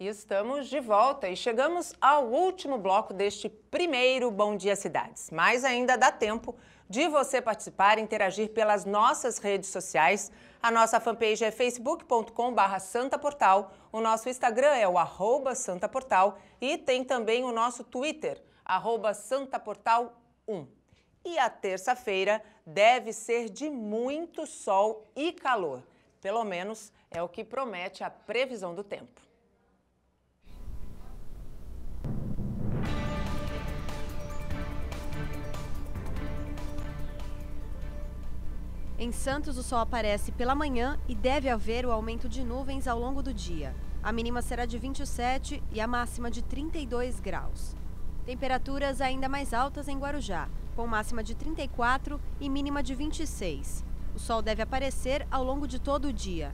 S1: E estamos de volta e chegamos ao último bloco deste primeiro Bom Dia Cidades. Mas ainda dá tempo de você participar e interagir pelas nossas redes sociais. A nossa fanpage é facebook.com.br santaportal, o nosso Instagram é o arroba santaportal e tem também o nosso Twitter, arroba santaportal1. E a terça-feira deve ser de muito sol e calor. Pelo menos é o que promete a previsão do tempo.
S3: Em Santos, o sol aparece pela manhã e deve haver o aumento de nuvens ao longo do dia. A mínima será de 27 e a máxima de 32 graus. Temperaturas ainda mais altas em Guarujá, com máxima de 34 e mínima de 26. O sol deve aparecer ao longo de todo o dia.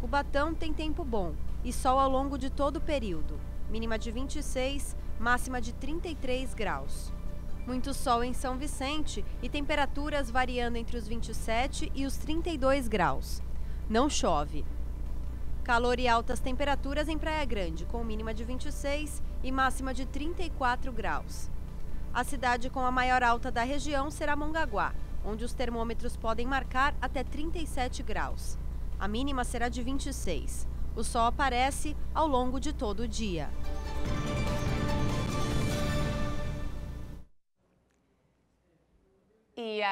S3: Cubatão tem tempo bom e sol ao longo de todo o período, mínima de 26, máxima de 33 graus. Muito sol em São Vicente e temperaturas variando entre os 27 e os 32 graus. Não chove. Calor e altas temperaturas em Praia Grande, com mínima de 26 e máxima de 34 graus. A cidade com a maior alta da região será Mongaguá, onde os termômetros podem marcar até 37 graus. A mínima será de 26. O sol aparece ao longo de todo o dia.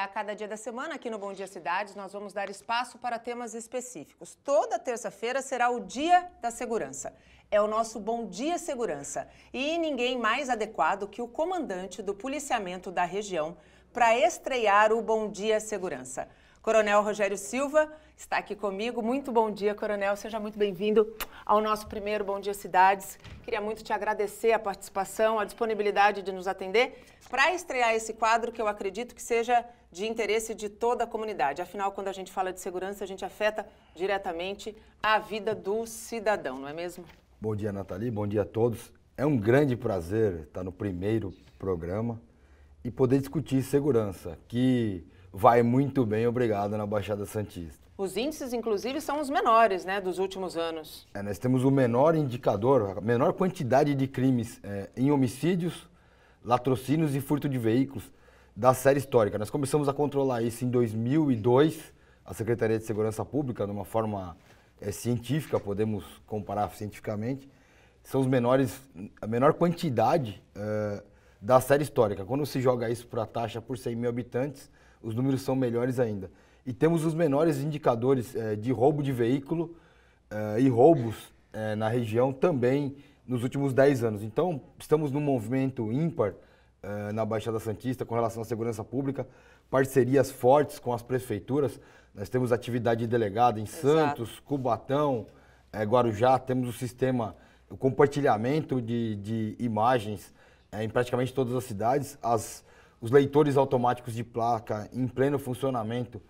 S1: a cada dia da semana, aqui no Bom Dia Cidades, nós vamos dar espaço para temas específicos. Toda terça-feira será o Dia da Segurança. É o nosso Bom Dia Segurança. E ninguém mais adequado que o comandante do policiamento da região para estrear o Bom Dia Segurança. Coronel Rogério Silva está aqui comigo. Muito bom dia, Coronel. Seja muito bem-vindo ao nosso primeiro Bom Dia Cidades. Queria muito te agradecer a participação, a disponibilidade de nos atender para estrear esse quadro que eu acredito que seja de interesse de toda a comunidade. Afinal, quando a gente fala de segurança, a gente afeta diretamente a vida do cidadão, não é mesmo?
S6: Bom dia, Nathalie. Bom dia a todos. É um grande prazer estar no primeiro programa e poder discutir segurança, que vai muito bem, obrigado, na Baixada Santista.
S1: Os índices, inclusive, são os menores né, dos últimos anos.
S6: É, nós temos o menor indicador, a menor quantidade de crimes é, em homicídios, latrocínios e furto de veículos da série histórica. Nós começamos a controlar isso em 2002, a Secretaria de Segurança Pública, de uma forma é, científica, podemos comparar cientificamente, são os menores, a menor quantidade é, da série histórica. Quando se joga isso para a taxa por 100 mil habitantes, os números são melhores ainda. E temos os menores indicadores é, de roubo de veículo é, e roubos eh, na região também nos últimos 10 anos. Então, estamos num movimento ímpar na Baixada Santista com relação à segurança pública, parcerias fortes com as prefeituras. Nós temos atividade delegada em Exato. Santos, Cubatão, Guarujá, temos o sistema, o compartilhamento de, de imagens em praticamente todas as cidades. As os leitores automáticos de placa em pleno funcionamento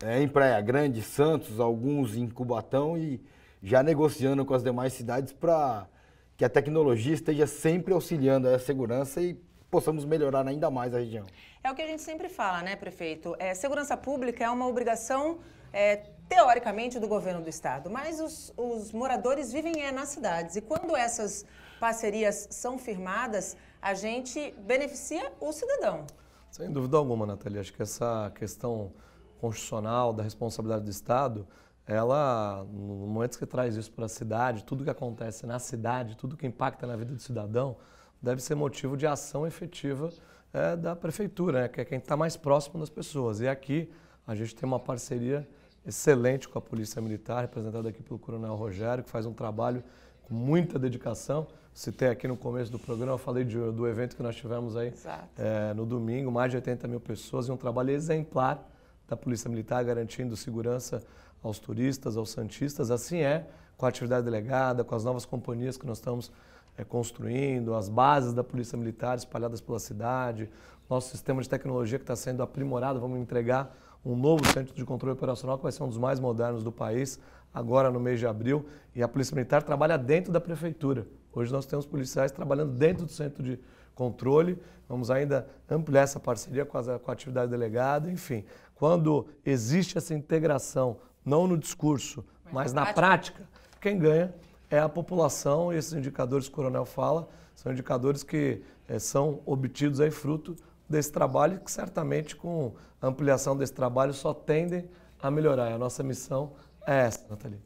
S6: é, em Praia Grande, Santos, alguns em Cubatão e já negociando com as demais cidades para que a tecnologia esteja sempre auxiliando a segurança e possamos melhorar ainda mais a região.
S1: É o que a gente sempre fala, né, prefeito? É, segurança pública é uma obrigação é, teoricamente do governo do estado, mas os, os moradores vivem é, nas cidades e quando essas parcerias são firmadas, a gente beneficia o cidadão.
S4: Sem dúvida alguma, Natalia. Acho que essa questão constitucional da responsabilidade do Estado, ela, no momento que traz isso para a cidade, tudo que acontece na cidade, tudo que impacta na vida do cidadão, deve ser motivo de ação efetiva é, da prefeitura, né? que é quem está mais próximo das pessoas. E aqui a gente tem uma parceria excelente com a Polícia Militar, representada aqui pelo Coronel Rogério, que faz um trabalho com muita dedicação citei aqui no começo do programa, eu falei de, do evento que nós tivemos aí é, no domingo, mais de 80 mil pessoas e um trabalho exemplar da Polícia Militar garantindo segurança aos turistas, aos santistas. Assim é com a atividade delegada, com as novas companhias que nós estamos é, construindo, as bases da Polícia Militar espalhadas pela cidade, nosso sistema de tecnologia que está sendo aprimorado, vamos entregar um novo centro de controle operacional que vai ser um dos mais modernos do país, agora no mês de abril. E a Polícia Militar trabalha dentro da prefeitura. Hoje nós temos policiais trabalhando dentro do centro de controle, vamos ainda ampliar essa parceria com, a, com a atividade delegada, enfim. Quando existe essa integração, não no discurso, mas, na prática, quem ganha é a população e esses indicadores que o coronel fala são indicadores que é, são obtidos aí fruto desse trabalho que certamente com a ampliação desse trabalho só tendem a melhorar. A nossa missão é essa, Nathalie.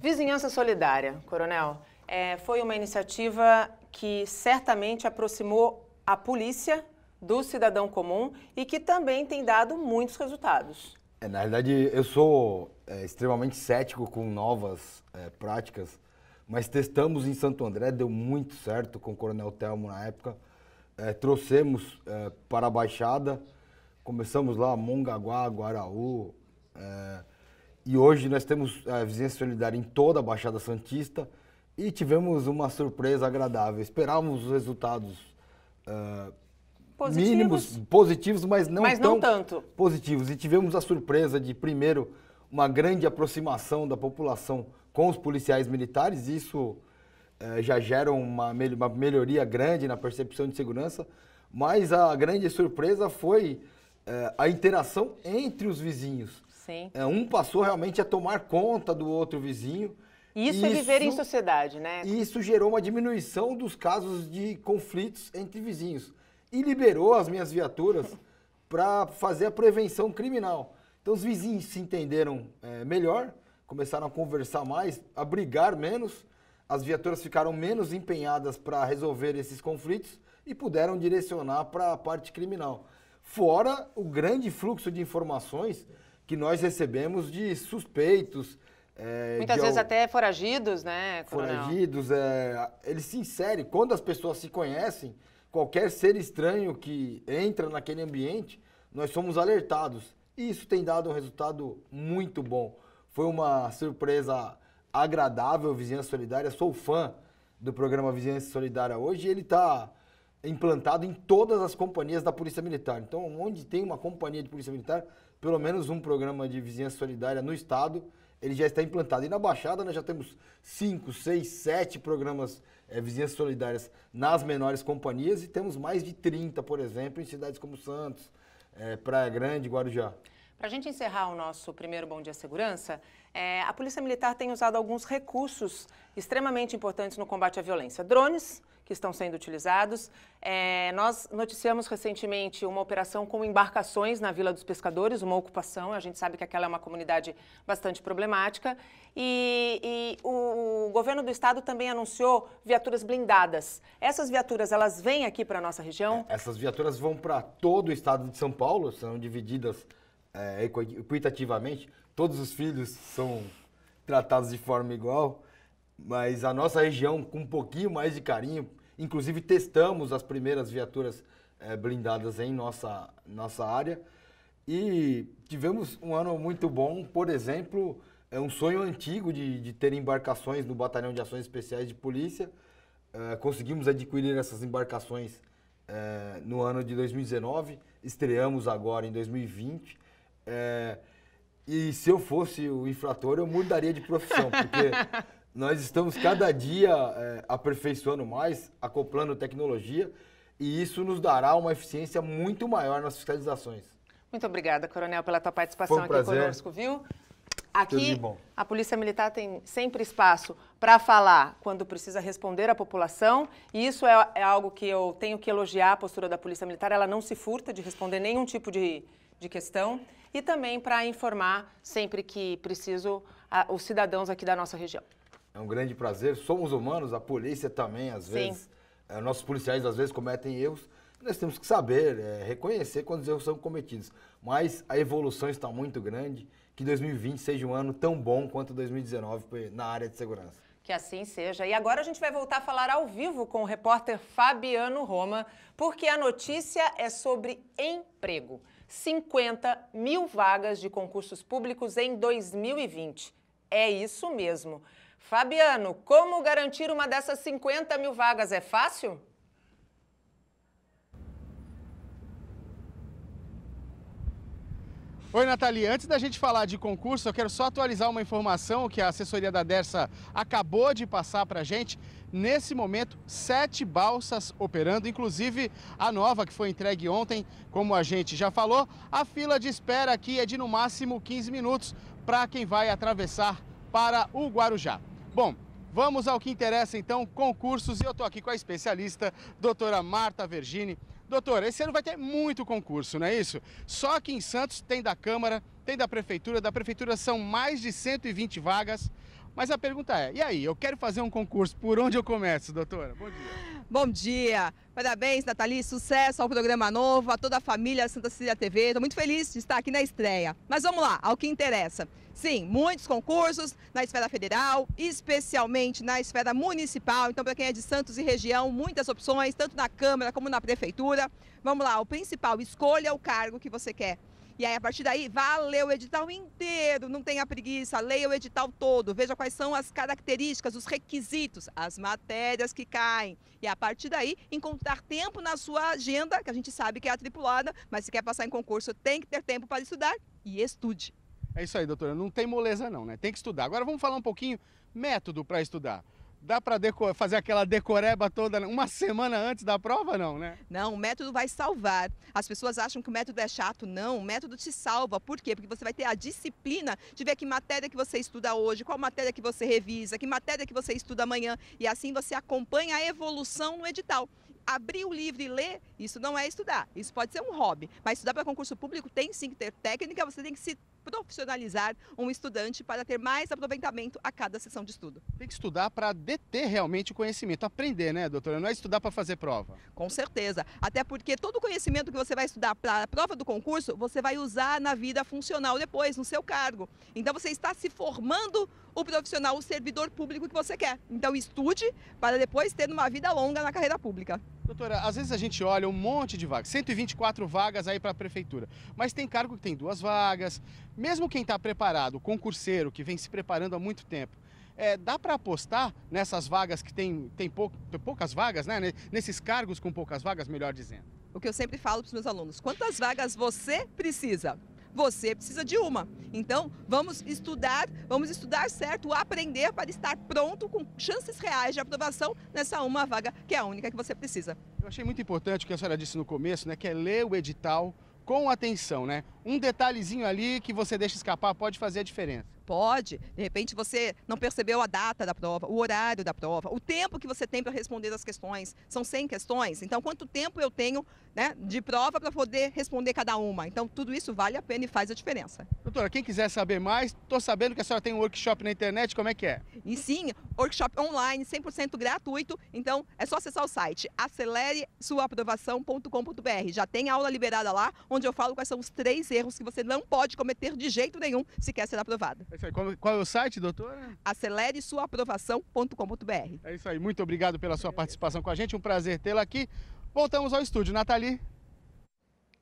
S1: Vizinhança Solidária, Coronel. É, foi uma iniciativa que certamente aproximou a polícia do cidadão comum e que também tem dado muitos resultados.
S6: É, na verdade, eu sou é, extremamente cético com novas é, práticas, mas testamos em Santo André, deu muito certo com o Coronel Telmo na época. É, trouxemos é, para a Baixada, começamos lá Mongaguá, Guaraú, e hoje nós temos a vizinhança solidária em toda a Baixada Santista e tivemos uma surpresa agradável. Esperávamos os resultados uh, positivos. mínimos, positivos, mas não, mas não tanto positivos. E tivemos a surpresa de, primeiro, uma grande aproximação da população com os policiais militares. Isso uh, já gera uma, uma melhoria grande na percepção de segurança. Mas a grande surpresa foi uh, a interação entre os vizinhos. Sim. É, um passou realmente a tomar conta do outro vizinho isso, isso é viver em
S1: sociedade, né?
S6: Isso gerou uma diminuição dos casos de conflitos entre vizinhos e liberou as minhas viaturas para fazer a prevenção criminal. Então os vizinhos se entenderam é, melhor, começaram a conversar mais, a brigar menos, as viaturas ficaram menos empenhadas para resolver esses conflitos e puderam direcionar para a parte criminal. Fora o grande fluxo de informações que nós recebemos de suspeitos, é, Muitas vezes
S1: até foragidos, né? Coronel?
S6: Foragidos, é, eles se insere Quando as pessoas se conhecem, qualquer ser estranho que entra naquele ambiente, nós somos alertados. E isso tem dado um resultado muito bom. Foi uma surpresa agradável, Vizinhança Solidária. Sou fã do programa Vizinhança Solidária hoje. ele está implantado em todas as companhias da Polícia Militar. Então, onde tem uma companhia de Polícia Militar, pelo menos um programa de Vizinhança Solidária no Estado ele já está implantado. E na Baixada nós né, já temos 5, 6, 7 programas é, eh, vizinhanças solidárias nas menores companhias e temos mais de 30, por exemplo, em cidades como Santos, é, Praia Grande, Guarujá.
S1: Para a gente encerrar o nosso primeiro Bom Dia Segurança, é, a Polícia Militar tem usado alguns recursos extremamente importantes no combate à violência. Drones, que estão sendo utilizados. É, nós noticiamos recentemente uma operação com embarcações na Vila dos Pescadores, uma ocupação. A gente sabe que aquela é uma comunidade bastante problemática. E, e o, o, governo do estado também anunciou viaturas blindadas. Essas viaturas, elas vêm aqui para a nossa região?
S6: É, essas viaturas vão para todo o estado de São Paulo, são divididas é, equitativamente. Todos os filhos são tratados de forma igual. Mas a nossa região, com um pouquinho mais de carinho, inclusive testamos as primeiras viaturas é, blindadas em nossa, nossa área. E tivemos um ano muito bom, por exemplo, é um sonho antigo de, de ter embarcações no Batalhão de Ações Especiais de Polícia. É, conseguimos adquirir essas embarcações é, no ano de 2019, estreamos agora em 2020. É, e se eu fosse o infrator, eu mudaria de profissão, porque Nós estamos cada dia é, aperfeiçoando mais, acoplando tecnologia, e isso nos dará uma eficiência muito maior nas fiscalizações.
S1: Muito obrigada, Coronel, pela tua participação um aqui prazer. conosco, viu? Aqui, a Polícia Militar tem sempre espaço para falar quando precisa responder à população, e isso é, é, algo que eu tenho que elogiar a postura da Polícia Militar. Ela não se furta de responder nenhum tipo de, de questão, e também para informar sempre que preciso a, os cidadãos aqui da nossa região.
S6: É um grande prazer. Somos humanos, a polícia também, às Sim. vezes. É, nossos policiais, às vezes, cometem erros. Nós temos que saber, é, reconhecer quando os erros são cometidos. Mas a evolução está muito grande. Que 2020 seja um ano tão bom quanto 2019 na área de segurança.
S1: Que assim seja. E agora a gente vai voltar a falar ao vivo com o repórter Fabiano Roma, porque a notícia é sobre emprego. 50 mil vagas de concursos públicos em 2020. É isso mesmo. Fabiano, como garantir uma dessas 50 mil vagas é fácil?
S2: Oi, Nathalie. Antes da gente falar de concurso, eu quero só atualizar uma informação que a assessoria da Dersa acabou de passar para a gente. Nesse momento, sete balsas operando, inclusive a nova que foi entregue ontem, como a gente já falou. A fila de espera aqui é de no máximo 15 minutos para quem vai atravessar para o Guarujá. Bom, vamos ao que interessa então, concursos, e eu estou aqui com a especialista, doutora Marta Vergini. Doutora, esse ano vai ter muito concurso, não é isso? Só aqui em Santos tem da Câmara, tem da Prefeitura, da Prefeitura são mais de 120 vagas. Mas a pergunta é, e aí, eu quero fazer um concurso, por onde eu
S3: começo, doutora? Bom dia. Bom dia. Parabéns, Nathalie. Sucesso ao programa novo, a toda a família Santa Cecília TV. Estou muito feliz de estar aqui na estreia. Mas vamos lá, ao que interessa. Sim, muitos concursos na esfera federal, especialmente na esfera municipal. Então, para quem é de Santos e região, muitas opções, tanto na Câmara como na Prefeitura. Vamos lá, o principal, escolha o cargo que você quer. E aí, a partir daí, vá ler o edital inteiro, não tenha preguiça, leia o edital todo, veja quais são as características, os requisitos, as matérias que caem. E a partir daí, encontrar tempo na sua agenda, que a gente sabe que é atripulada, mas se quer passar em concurso, tem que ter tempo para estudar e estude. É isso aí, doutora.
S2: Não tem moleza não, né? Tem que estudar. Agora vamos falar um pouquinho método para estudar. Dá para fazer aquela decoreba toda uma semana antes da prova, não, né?
S3: Não, o método vai salvar. As pessoas acham que o método é chato. Não, o método te salva. Por quê? Porque você vai ter a disciplina de ver que matéria que você estuda hoje, qual matéria que você revisa, que matéria que você estuda amanhã. E assim você acompanha a evolução no edital. Abrir o livro e ler, isso não é estudar. Isso pode ser um hobby. Mas estudar para concurso público tem sim que ter técnica, você tem que se profissionalizar um estudante para ter mais aproveitamento a cada sessão de estudo. Tem que estudar para deter realmente o conhecimento, aprender, né, doutora? Não é estudar para fazer prova. Com certeza. Até porque todo o conhecimento que você vai estudar para a prova do concurso, você vai usar na vida funcional depois, no seu cargo. Então você está se formando o profissional, o servidor público que você quer. Então estude para depois ter uma vida longa na carreira pública. Doutora,
S2: às vezes a gente olha um monte de vagas, 124 vagas aí para a prefeitura, mas tem cargo que tem duas vagas. Mesmo quem está preparado, concurseiro, que vem se preparando há muito tempo, é, dá para apostar nessas vagas que tem,
S3: tem, pou, tem poucas vagas, né? nesses cargos com poucas vagas, melhor dizendo? O que eu sempre falo para os meus alunos, quantas vagas você precisa? você precisa de uma. Então, vamos estudar, vamos estudar certo, aprender para estar pronto com chances reais de aprovação nessa uma vaga que é a única que você precisa.
S2: Eu achei muito importante o que a senhora disse no começo, né, que é ler o edital com atenção, né? Um detalhezinho ali que você deixa escapar pode fazer a
S3: diferença. Pode. De repente você não percebeu a data da prova, o horário da prova, o tempo que você tem para responder as questões. São 100 questões, então quanto tempo eu tenho né, de prova para poder responder cada uma? Então tudo isso vale a pena e faz a diferença.
S2: Doutora, quem quiser saber mais, estou
S3: sabendo que a senhora tem um workshop na internet, como é que é? E sim, workshop online, 100% gratuito, então é só acessar o site acelere sua acelere-sua-aprovação.com.br. Já tem aula liberada lá, onde eu falo quais são os três erros que você não pode cometer de jeito nenhum se quer ser aprovado. É qual, qual, é o
S2: site, doutora?
S3: aceleresuaaprovação.com.br. É isso aí, muito
S2: obrigado pela sua participação com a gente, um prazer tê-la aqui. Voltamos ao estúdio, Nathalie.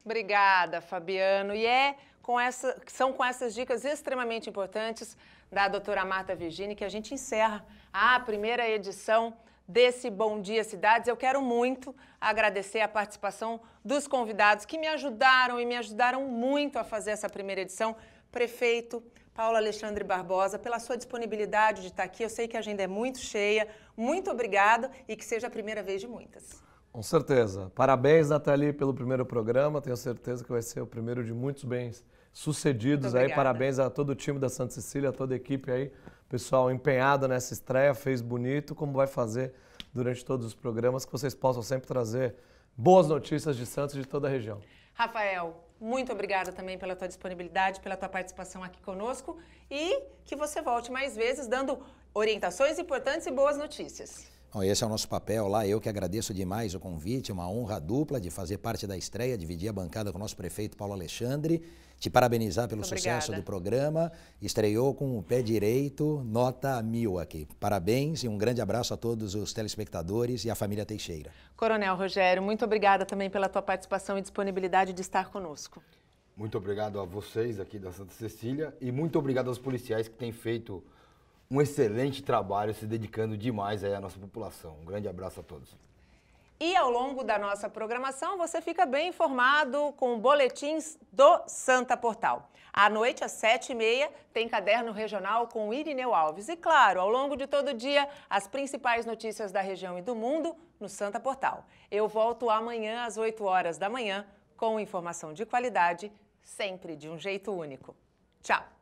S1: Obrigada, Fabiano. E é com essa, são com essas dicas extremamente importantes da doutora Marta Virgini que a gente encerra a primeira edição desse Bom Dia Cidades. Eu quero muito agradecer a participação dos convidados que me ajudaram e me ajudaram muito a fazer essa primeira edição. Prefeito, Paula Alexandre Barbosa, pela sua disponibilidade de estar aqui. Eu sei que a agenda é muito cheia. Muito obrigado e que seja a primeira vez de muitas.
S4: Com certeza. Parabéns, Nathalie, pelo primeiro programa. Tenho certeza que vai ser o primeiro de muitos bens sucedidos aí. Parabéns a todo o time da Santa Cecília, a toda a equipe aí, pessoal empenhado nessa estreia, fez bonito, como vai fazer durante todos os programas, que vocês possam sempre trazer boas notícias de Santos e de toda a região.
S1: Rafael, muito obrigada também pela tua disponibilidade, pela tua participação aqui conosco e que você volte mais vezes dando orientações importantes e boas notícias.
S5: Bom, esse é o nosso papel lá. Eu que agradeço demais o convite, uma honra dupla de fazer parte da estreia, dividir a bancada com o nosso prefeito Paulo Alexandre. Te parabenizar pelo sucesso do programa. Estreou com o pé direito, nota mil aqui. Parabéns e um grande abraço a todos os telespectadores e à família Teixeira.
S1: Coronel Rogério, muito obrigada também pela tua participação e disponibilidade de estar conosco.
S6: Muito obrigado a vocês aqui da Santa Cecília e muito obrigado aos policiais que têm feito um excelente trabalho, se dedicando demais à nossa população. Um grande abraço a todos.
S1: E ao longo da nossa programação, você fica bem informado com boletins do Santa Portal. À noite, às sete e meia tem caderno regional com Irineu Alves. E claro, ao longo de todo o dia, as principais notícias da região e do mundo no Santa Portal. Eu volto amanhã às 8 horas da manhã com informação de qualidade, sempre de um jeito único. Tchau!